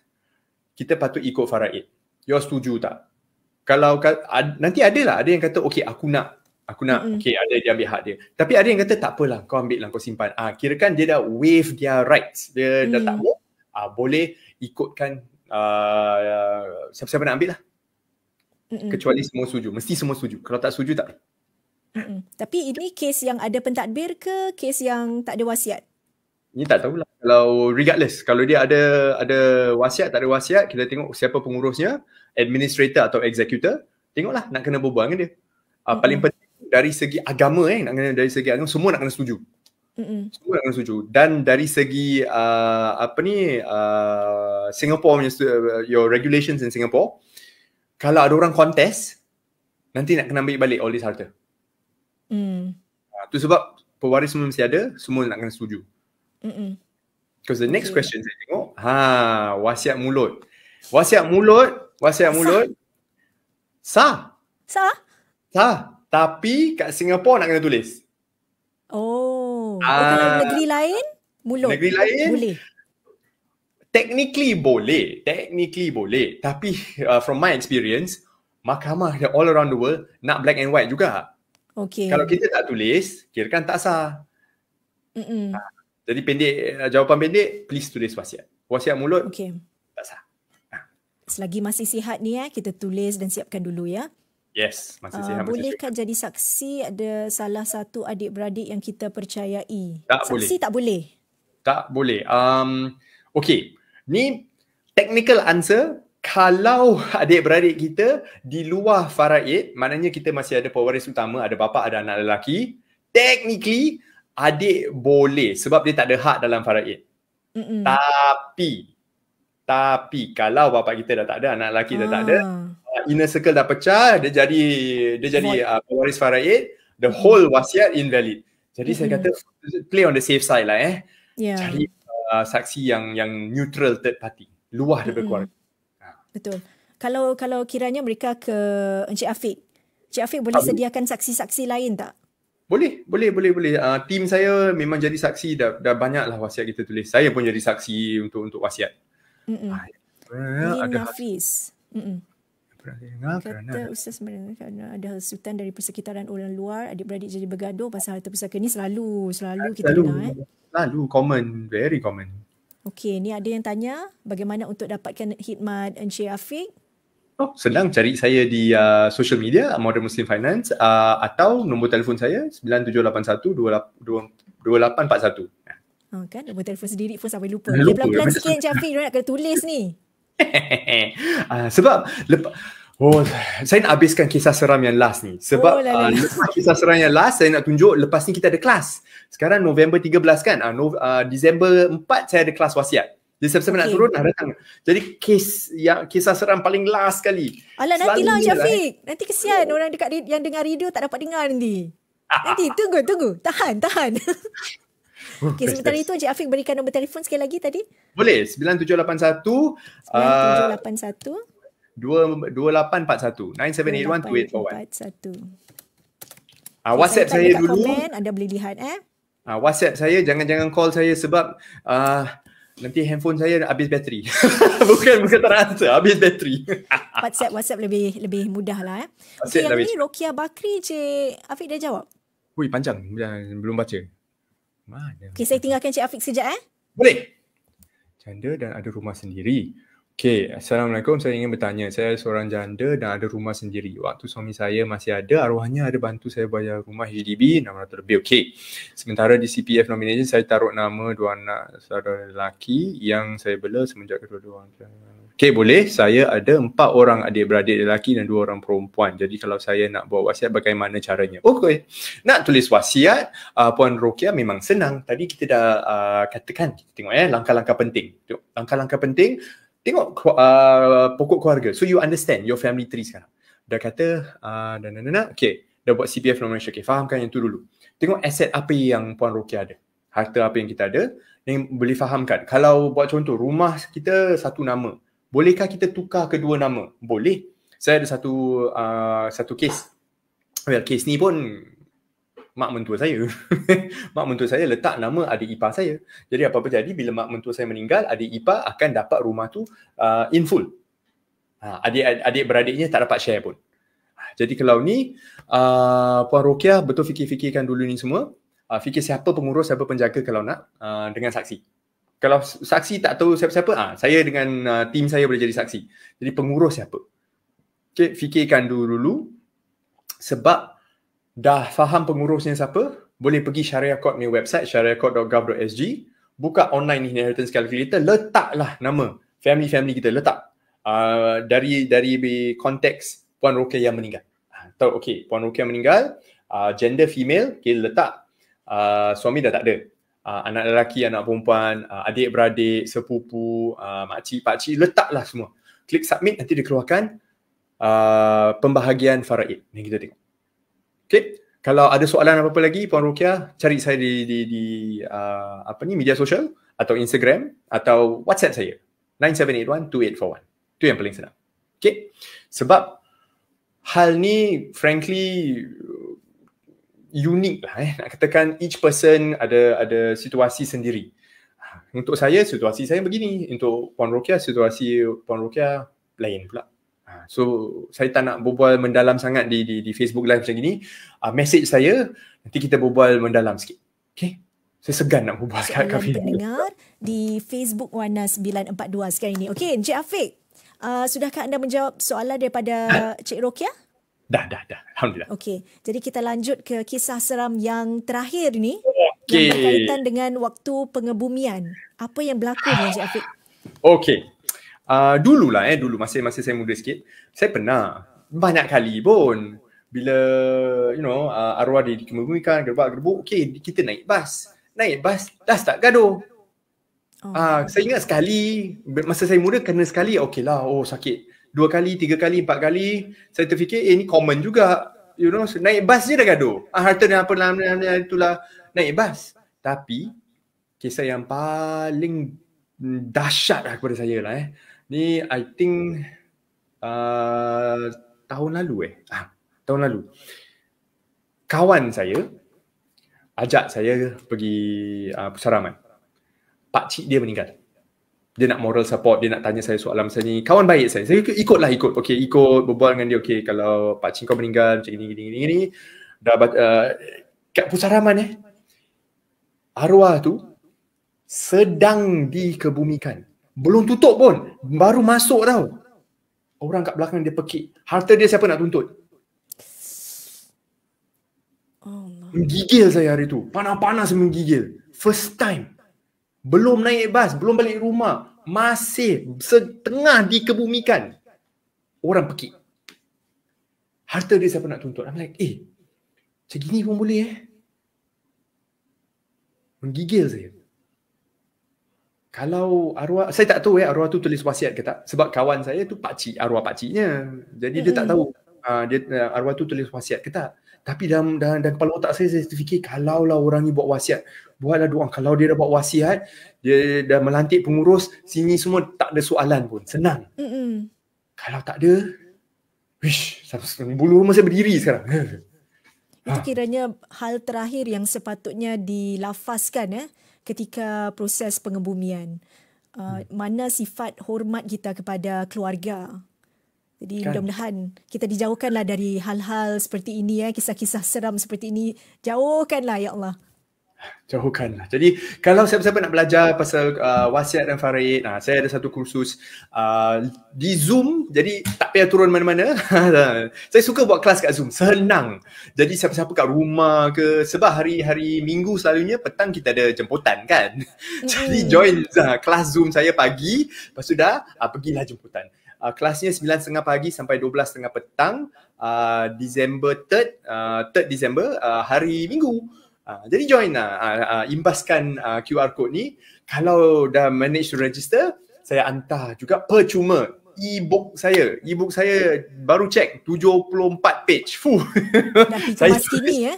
kita patut ikut faraid. You setuju tak? Kalau nanti ada lah ada yang kata okey aku nak aku nak mm-hmm. okay ada dia ambil hak dia tapi ada yang kata tak apalah kau ambil lah kau simpan ah kira dia dah waive dia rights dia mm-hmm. dah tak mm. boleh ah boleh ikutkan uh, siapa-siapa nak ambil lah mm-hmm. kecuali semua setuju mesti semua setuju kalau tak setuju tak Mm-mm. Tapi ini kes yang ada pentadbir ke kes yang tak ada wasiat? Ini tak tahulah. Kalau regardless, kalau dia ada ada wasiat, tak ada wasiat, kita tengok siapa pengurusnya, administrator atau executor, tengoklah nak kena berbual dengan dia. Mm-hmm. paling penting dari segi agama eh nak kena dari segi agama semua nak kena setuju. Mm-mm. Semua nak kena setuju dan dari segi uh, apa ni uh, Singapore punya uh, your regulations in Singapore kalau ada orang kontes nanti nak kena ambil balik all this harta. Mm. Uh, tu sebab pewaris semua mesti ada, semua nak kena setuju. Because the next okay. question saya tengok, ha, wasiat mulut. Wasiat mulut, wasiat mulut. Sah. Sah. Sah. Sa. Tapi kat Singapura nak kena tulis. Oh. Uh, negeri lain? Mulut. Negeri lain? Boleh. Technically boleh. Technically boleh. Tapi uh, from my experience, mahkamah all around the world nak black and white juga. Okay. Kalau kita tak tulis, kira kan tak sah. Mm-mm. Uh, jadi pendek, uh, jawapan pendek, please tulis wasiat. Wasiat mulut, okay. tak sah. Uh. Selagi masih sihat ni, eh, kita tulis dan siapkan dulu ya. Yes, masih ah, sihat. Uh, masih bolehkah sihat. jadi saksi ada salah satu adik-beradik yang kita percayai? Tak saksi boleh. Saksi tak boleh? Tak boleh. Um, okay, ni technical answer. Kalau adik-beradik kita di luar faraid, maknanya kita masih ada pewaris utama, ada bapa, ada anak lelaki, technically adik boleh sebab dia tak ada hak dalam faraid. Tapi, tapi kalau bapa kita dah tak ada, anak lelaki ah. dah tak ada, ah uh, inner circle dah pecah dia jadi dia jadi uh, waris faraid the whole hmm. wasiat invalid jadi mm-hmm. saya hmm. kata play on the safe side lah eh yeah. cari uh, saksi yang yang neutral third party luah daripada mm-hmm. keluarga ha. betul kalau kalau kiranya mereka ke Encik Afiq Encik Afiq boleh Abi. Ah, sediakan saksi-saksi lain tak boleh, boleh, boleh, boleh. Uh, team saya memang jadi saksi dah dah banyaklah wasiat kita tulis. Saya pun jadi saksi untuk untuk wasiat. Mm-mm. Ah, ya. Nafis. Mm-mm kata Ustaz sebenarnya kerana ada hasutan dari persekitaran orang luar, adik-beradik jadi bergaduh pasal harta pusaka ni selalu, selalu kita selalu, dengar. Eh? Selalu, common, very common. Okey, ni ada yang tanya bagaimana untuk dapatkan khidmat Encik Afiq? Oh, senang cari saya di uh, social media, Modern Muslim Finance uh, atau nombor telefon saya 9781-2841. Ha, ah, kan? Nombor telefon sendiri pun sampai lupa. Lupa. Pelan-pelan sikit Encik Afiq, nak kena tulis ni uh, sebab lepas, oh saya nak habiskan kisah seram yang last ni sebab oh, uh, lepas kisah seram yang last saya nak tunjuk lepas ni kita ada kelas sekarang November 13 kan uh, ah, no, uh, Disember 4 saya ada kelas wasiat jadi siapa-siapa okay. nak turun nak datang jadi kes yang kisah seram paling last kali. alah nantilah lah, Syafiq lah. nanti kesian oh. orang dekat yang dengar radio tak dapat dengar nanti nanti tunggu tunggu tahan tahan Okay, sementara itu Encik Afiq berikan nombor telefon sekali lagi tadi. Boleh, 9781. 9781. Uh, 2841. 9781-2841. Uh, WhatsApp saya, saya dulu. Komen, anda boleh lihat eh. Uh, WhatsApp saya, jangan-jangan call saya sebab uh, nanti handphone saya habis bateri. bukan, bukan terasa. Habis bateri. WhatsApp, WhatsApp lebih lebih mudah lah eh. okay, yang ni Rokia Bakri je. Afiq dah jawab? hui panjang. Belum baca. Okay, saya tinggalkan Cik Afiq sekejap eh. Boleh. Janda dan ada rumah sendiri. Okay, Assalamualaikum. Saya ingin bertanya. Saya seorang janda dan ada rumah sendiri. Waktu suami saya masih ada, arwahnya ada bantu saya bayar rumah HDB 600 lebih. Okey, Sementara di CPF nomination, saya taruh nama dua anak saudara lelaki yang saya bela semenjak kedua-dua Okay boleh, saya ada empat orang adik-beradik lelaki dan dua orang perempuan. Jadi kalau saya nak buat wasiat, bagaimana caranya? okey nak tulis wasiat, uh, Puan Rokia memang senang. Tadi kita dah uh, katakan, tengok ya, eh, langkah-langkah penting. langkah-langkah penting, tengok uh, pokok keluarga. So you understand your family tree sekarang. Dah kata, uh, dah, dah, dah, dah, okay. Dah buat CPF from Malaysia, okay. Fahamkan yang tu dulu. Tengok aset apa yang Puan Rokia ada. Harta apa yang kita ada. yang boleh fahamkan. Kalau buat contoh, rumah kita satu nama bolehkah kita tukar kedua nama? Boleh. Saya ada satu uh, satu kes. Well, kes ni pun mak mentua saya. mak mentua saya letak nama adik ipar saya. Jadi apa-apa jadi bila mak mentua saya meninggal, adik ipar akan dapat rumah tu uh, in full. Ha, adik adik beradiknya tak dapat share pun. Ha, jadi kalau ni uh, Puan Rokiah betul fikir-fikirkan dulu ni semua. Uh, fikir siapa pengurus, siapa penjaga kalau nak uh, dengan saksi kalau saksi tak tahu siapa-siapa ah saya dengan uh, ah, tim saya boleh jadi saksi jadi pengurus siapa Okay, fikirkan dulu dulu sebab dah faham pengurusnya siapa boleh pergi syariah court ni website syariahcourt.gov.sg buka online inheritance calculator letaklah nama family family kita letak uh, dari dari konteks puan Rokia yang meninggal ah, tahu okay, puan Rokia meninggal uh, gender female Okay, letak uh, suami dah tak ada uh, anak lelaki, anak perempuan, uh, adik-beradik, sepupu, uh, ah, makcik, pakcik, letaklah semua. Klik submit, nanti dikeluarkan uh, pembahagian faraid. Ni kita tengok. Okay. Kalau ada soalan apa-apa lagi, Puan Rukia, cari saya di, di, di uh, apa ni media sosial atau Instagram atau WhatsApp saya. 9781-2841. Itu yang paling senang. Okay. Sebab hal ni, frankly, unik lah eh. Nak katakan each person ada ada situasi sendiri. Ah, untuk saya, situasi saya begini. Untuk Puan Rokia, situasi Puan Rokia lain pula. Ah, so, saya tak nak berbual mendalam sangat di di, di Facebook Live macam ni. Uh, ah, message saya, nanti kita berbual mendalam sikit. Okay? Saya segan nak berbual kat kafe. pendengar di Facebook Warna 942 sekarang ni. Okay, Encik Afiq. Uh, sudahkah anda menjawab soalan daripada Cik Rokia? Dah, dah, dah. Alhamdulillah. Okey. Jadi kita lanjut ke kisah seram yang terakhir ni. Okay. Yang berkaitan dengan waktu pengebumian. Apa yang berlaku ni, Encik Afiq? Okey. Uh, ah, dulu lah eh, dulu masa-masa saya muda sikit, saya pernah banyak kali pun bila you know uh, arwah dia dikemukakan gerbak gerbuk okey kita naik bas naik bas dah tak, gaduh oh. ah saya ingat sekali masa saya muda kena sekali okeylah oh sakit dua kali, tiga kali, empat kali saya terfikir eh ni common juga you know so, naik bas je dah gaduh ah, harta dan apa dalam itulah naik bas tapi kisah yang paling dahsyat lah kepada saya lah eh ni I think uh, tahun lalu eh ah, tahun lalu kawan saya ajak saya pergi uh, pusaraman pakcik dia meninggal dia nak moral support, dia nak tanya saya soalan macam ni. Kawan baik saya. Saya ikutlah ikut. Okey, ikut berbual dengan dia. Okey, kalau pak cik kau meninggal macam ni gini gini gini. Dah uh, kat pusat rahmat eh. Arwah tu sedang dikebumikan. Belum tutup pun. Baru masuk tau. Orang kat belakang dia pekik. Harta dia siapa nak tuntut? Menggigil saya hari tu. Panas-panas menggigil. First time belum naik bas, belum balik rumah, masih setengah dikebumikan. Orang pergi. Harta dia siapa nak tuntut? I'm like, eh, macam gini pun boleh eh. Menggigil saya. Kalau arwah, saya tak tahu ya eh, arwah tu tulis wasiat ke tak. Sebab kawan saya tu pakcik, arwah pakciknya. Jadi dia tak tahu uh, dia, eh, arwah tu tulis wasiat ke tak. Tapi dalam, dalam, dalam kepala otak saya, saya terfikir kalaulah orang ni buat wasiat, buatlah doa. Kalau dia dah buat wasiat, dia dah melantik pengurus, sini semua tak ada soalan pun. Senang. Mm-mm. Kalau tak ada, wish, bulu saya berdiri sekarang. Itu ah. kiranya ha. hal terakhir yang sepatutnya dilafazkan eh, ketika proses pengebumian. Uh, hmm. Mana sifat hormat kita kepada keluarga? Jadi kan. mudah-mudahan kita dijauhkanlah dari hal-hal seperti ini ya, kisah-kisah seram seperti ini. Jauhkanlah ya Allah. Jauhkan. Jadi kalau siapa-siapa nak belajar pasal uh, wasiat dan faraid, nah saya ada satu kursus uh, di Zoom. Jadi tak payah turun mana-mana. saya suka buat kelas kat Zoom. Senang. Jadi siapa-siapa kat rumah ke sebab hari-hari Minggu selalunya petang kita ada jemputan kan. jadi join uh, kelas Zoom saya pagi, lepas tu dah uh, pergilah jemputan uh, kelasnya 9.30 pagi sampai 12.30 petang uh, ah, Disember 3rd, uh, ah, 3rd Disember uh, hari Minggu uh, Jadi join lah, uh, uh, imbaskan uh, QR code ni Kalau dah manage to register, saya hantar juga percuma e-book saya e-book saya baru check 74 page fuh saya pasti ni ya?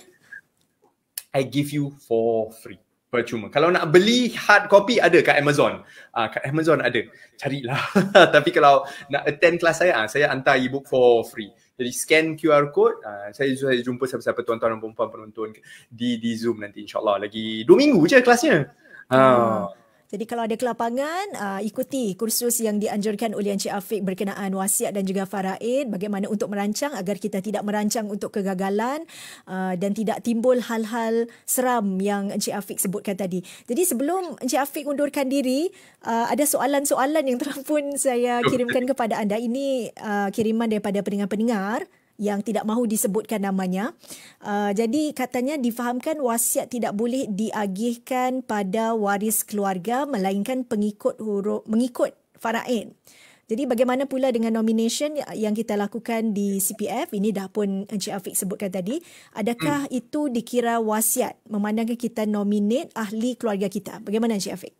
i give you for free percuma. Kalau nak beli hard copy ada kat Amazon. Uh, kat Amazon ada. Carilah. Tapi kalau nak attend kelas saya, uh, saya hantar ebook for free. Jadi scan QR code, uh, saya, saya jumpa siapa-siapa tuan-tuan dan perempuan penonton di di Zoom nanti insyaAllah. Lagi dua minggu je kelasnya. Uh. Hmm. Jadi kalau ada kelapangan, uh, ikuti kursus yang dianjurkan oleh Encik Afiq berkenaan wasiat dan juga faraid. Bagaimana untuk merancang agar kita tidak merancang untuk kegagalan uh, dan tidak timbul hal-hal seram yang Encik Afiq sebutkan tadi. Jadi sebelum Encik Afiq undurkan diri, uh, ada soalan-soalan yang telah pun saya kirimkan kepada anda. Ini uh, kiriman daripada pendengar-pendengar yang tidak mahu disebutkan namanya. Uh, jadi katanya difahamkan wasiat tidak boleh diagihkan pada waris keluarga melainkan pengikut huruf mengikut faraid. Jadi bagaimana pula dengan nomination yang kita lakukan di CPF? Ini dah pun Encik Afiq sebutkan tadi. Adakah hmm. itu dikira wasiat memandangkan kita nominate ahli keluarga kita? Bagaimana Encik Afiq?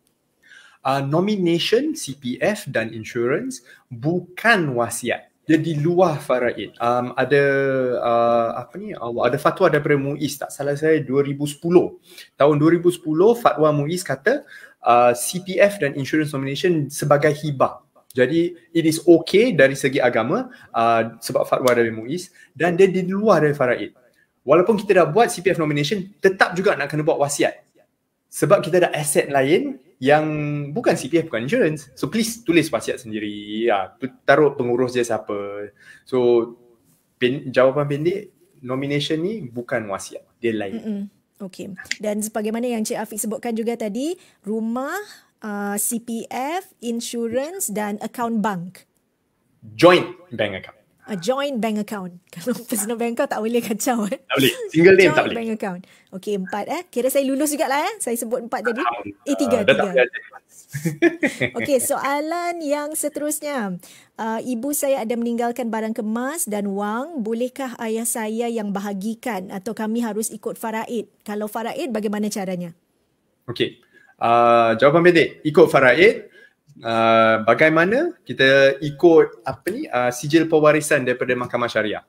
Uh, nomination CPF dan insurance bukan wasiat dia di luar faraid. Um, ada uh, apa ni? Allah uh, ada fatwa daripada Muiz tak salah saya 2010. Tahun 2010 fatwa Muiz kata uh, CPF dan insurance nomination sebagai hibah. Jadi it is okay dari segi agama uh, sebab fatwa dari Muiz dan dia di luar dari faraid. Walaupun kita dah buat CPF nomination tetap juga nak kena buat wasiat. Sebab kita ada aset lain yang bukan CPF bukan insurance. So please tulis wasiat sendiri. Ya, taruh pengurus dia siapa. So pen, jawapan pendek, nomination ni bukan wasiat. Dia lain. Mm-mm. Okay. Dan sebagaimana yang Cik Afiq sebutkan juga tadi, rumah, uh, CPF, insurance dan account bank. Joint bank account a joint bank account. Kalau personal bank account tak boleh kacau. Eh? Tak boleh. Single name joint tak boleh. Joint bank account. Okay, empat eh. Kira saya lulus juga lah eh. Saya sebut empat tadi. Uh, eh, tiga. Uh, tiga. okay, soalan yang seterusnya. Uh, ibu saya ada meninggalkan barang kemas dan wang. Bolehkah ayah saya yang bahagikan atau kami harus ikut faraid? Kalau faraid, bagaimana caranya? Okay. Uh, ah, jawapan pendek. Ikut faraid. Ah, bagaimana kita ikut apa ni uh, sijil pewarisan daripada mahkamah syariah.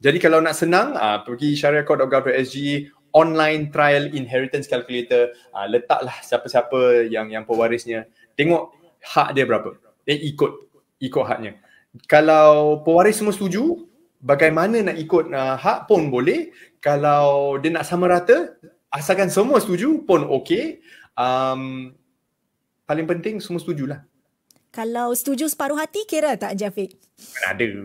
Jadi kalau nak senang uh, pergi syariahcode.gov.sg e, online trial inheritance calculator uh, letaklah siapa-siapa yang yang pewarisnya tengok hak dia berapa. Eh ikut ikut haknya. Kalau pewaris semua setuju bagaimana nak ikut uh, hak pun boleh kalau dia nak sama rata asalkan semua setuju pun okey um, paling penting semua setuju lah. Kalau setuju separuh hati, kira tak Jafik? Ada.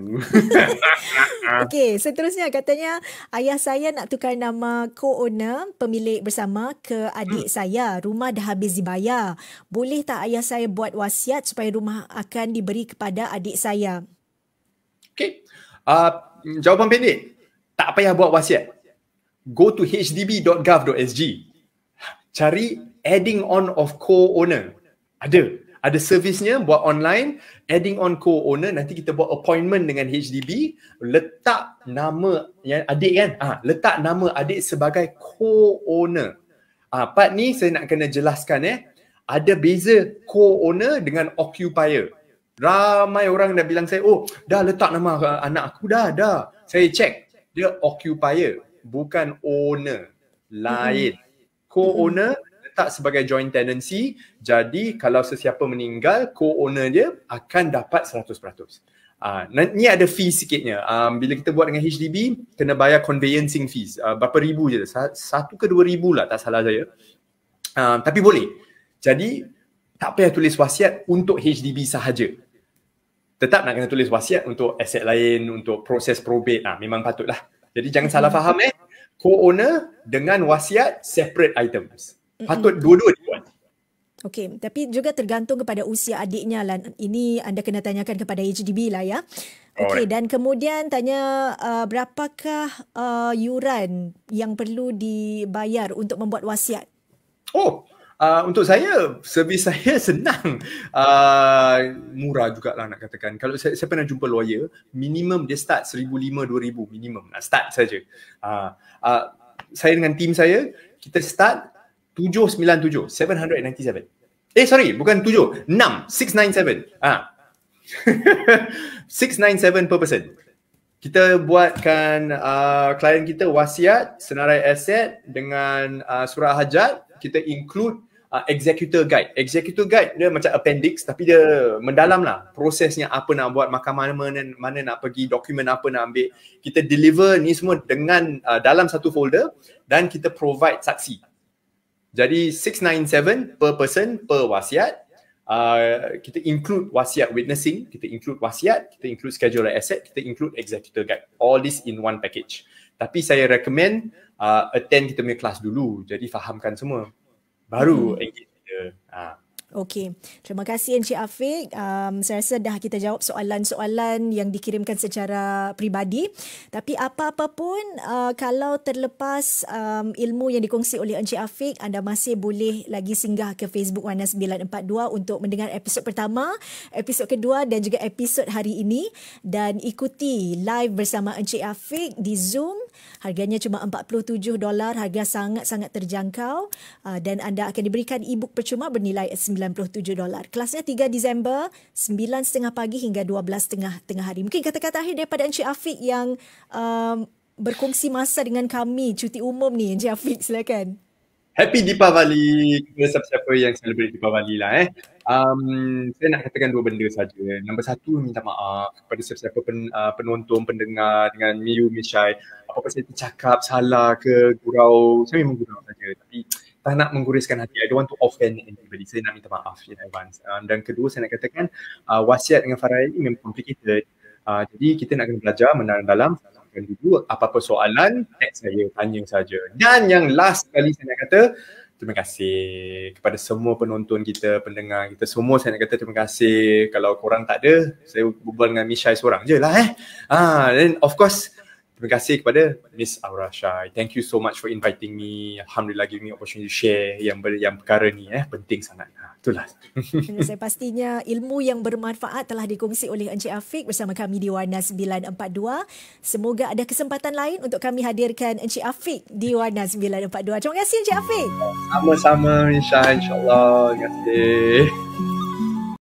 Okey, seterusnya katanya ayah saya nak tukar nama co-owner pemilik bersama ke adik hmm. saya. Rumah dah habis dibayar. Boleh tak ayah saya buat wasiat supaya rumah akan diberi kepada adik saya? Okey. Uh, jawapan pendek. Tak payah buat wasiat. Go to hdb.gov.sg. Cari adding on of co-owner. Ada. Ada servisnya buat online, adding on co-owner, nanti kita buat appointment dengan HDB, letak nama yang adik kan? Ah, ha, letak nama adik sebagai co-owner. Ah, ha, part ni saya nak kena jelaskan eh. Ada beza co-owner dengan occupier. Ramai orang dah bilang saya, oh dah letak nama anak aku dah, dah. Saya check. Dia occupier, bukan owner. Lain. Co-owner, tak sebagai joint tenancy. Jadi kalau sesiapa meninggal, co-owner dia akan dapat 100%. Uh, ah, ni ada fee sikitnya. Um, bila kita buat dengan HDB, kena bayar conveyancing fees. Uh, berapa ribu je. Satu ke dua ribu lah, tak salah saya. Uh, tapi boleh. Jadi tak payah tulis wasiat untuk HDB sahaja. Tetap nak kena tulis wasiat untuk aset lain, untuk proses probate. Uh, memang patutlah. Jadi jangan salah faham eh co-owner dengan wasiat separate items. Patut mm-hmm. dua-dua dibuat. Okey, tapi juga tergantung kepada usia adiknya lah. Ini anda kena tanyakan kepada HDB lah ya. Okey, dan kemudian tanya uh, berapakah uh, yuran yang perlu dibayar untuk membuat wasiat? Oh, uh, untuk saya, servis saya senang. Uh, murah jugalah nak katakan. Kalau saya, saya pernah jumpa lawyer, minimum dia start RM1,500, RM2,000 minimum. Nak lah. start saja. Uh, uh, saya dengan tim saya, kita start 797 797 eh sorry bukan 7 6 697 ah ha. 697 per person kita buatkan uh, klien kita wasiat senarai aset dengan uh, surat hajat kita include uh, executor guide executor guide dia macam appendix tapi dia mendalam lah prosesnya apa nak buat mahkamah mana mana nak pergi dokumen apa nak ambil kita deliver ni semua dengan uh, dalam satu folder dan kita provide saksi jadi 697 per person per wasiat. Uh, kita include wasiat witnessing, kita include wasiat, kita include schedule asset, kita include executor guide. All this in one package. Tapi saya recommend uh, attend kita punya kelas dulu. Jadi fahamkan semua. Baru hmm. engage kita. Uh. Okey. Terima kasih Encik Afiq. Um, saya rasa dah kita jawab soalan-soalan yang dikirimkan secara peribadi. Tapi apa-apa pun, uh, kalau terlepas um, ilmu yang dikongsi oleh Encik Afiq, anda masih boleh lagi singgah ke Facebook Wana 942 untuk mendengar episod pertama, episod kedua dan juga episod hari ini. Dan ikuti live bersama Encik Afiq di Zoom. Harganya cuma $47. Harga sangat-sangat terjangkau. Uh, dan anda akan diberikan e-book percuma bernilai 9 97 dolar. Kelasnya 3 Disember, 9.30 pagi hingga 12.30 tengah, tengah hari. Mungkin kata-kata akhir daripada Encik Afiq yang um, berkongsi masa dengan kami cuti umum ni Encik Afiq silakan. Happy Deepavali kepada siapa-siapa yang celebrate Deepavali lah eh. Um, saya nak katakan dua benda saja. Nombor satu minta maaf kepada siapa-siapa pen, uh, penonton, pendengar dengan Miu, Mishai. Apa-apa saya cakap salah ke, gurau. Saya memang gurau saja tapi tak nak mengguriskan hati. I don't want to offend anybody. Saya nak minta maaf in advance. Um, dan kedua saya nak katakan uh, wasiat dengan Farah ini memang complicated. Uh, jadi kita nak kena belajar menarik dalam dan dulu apa-apa soalan text saya tanya saja. Dan yang last kali saya nak kata terima kasih kepada semua penonton kita, pendengar kita semua saya nak kata terima kasih. Kalau korang tak ada, saya berbual dengan Mishai seorang je lah eh. Ah, then of course terima kasih kepada Miss Aura Shai. Thank you so much for inviting me. Alhamdulillah give me opportunity to share yang ber, yang perkara ni eh penting sangat. Ha, itulah. Dan saya pastinya ilmu yang bermanfaat telah dikongsi oleh Encik Afiq bersama kami di Warna 942. Semoga ada kesempatan lain untuk kami hadirkan Encik Afiq di Warna 942. Terima kasih Encik Afiq. Sama-sama insya-Allah. Terima kasih.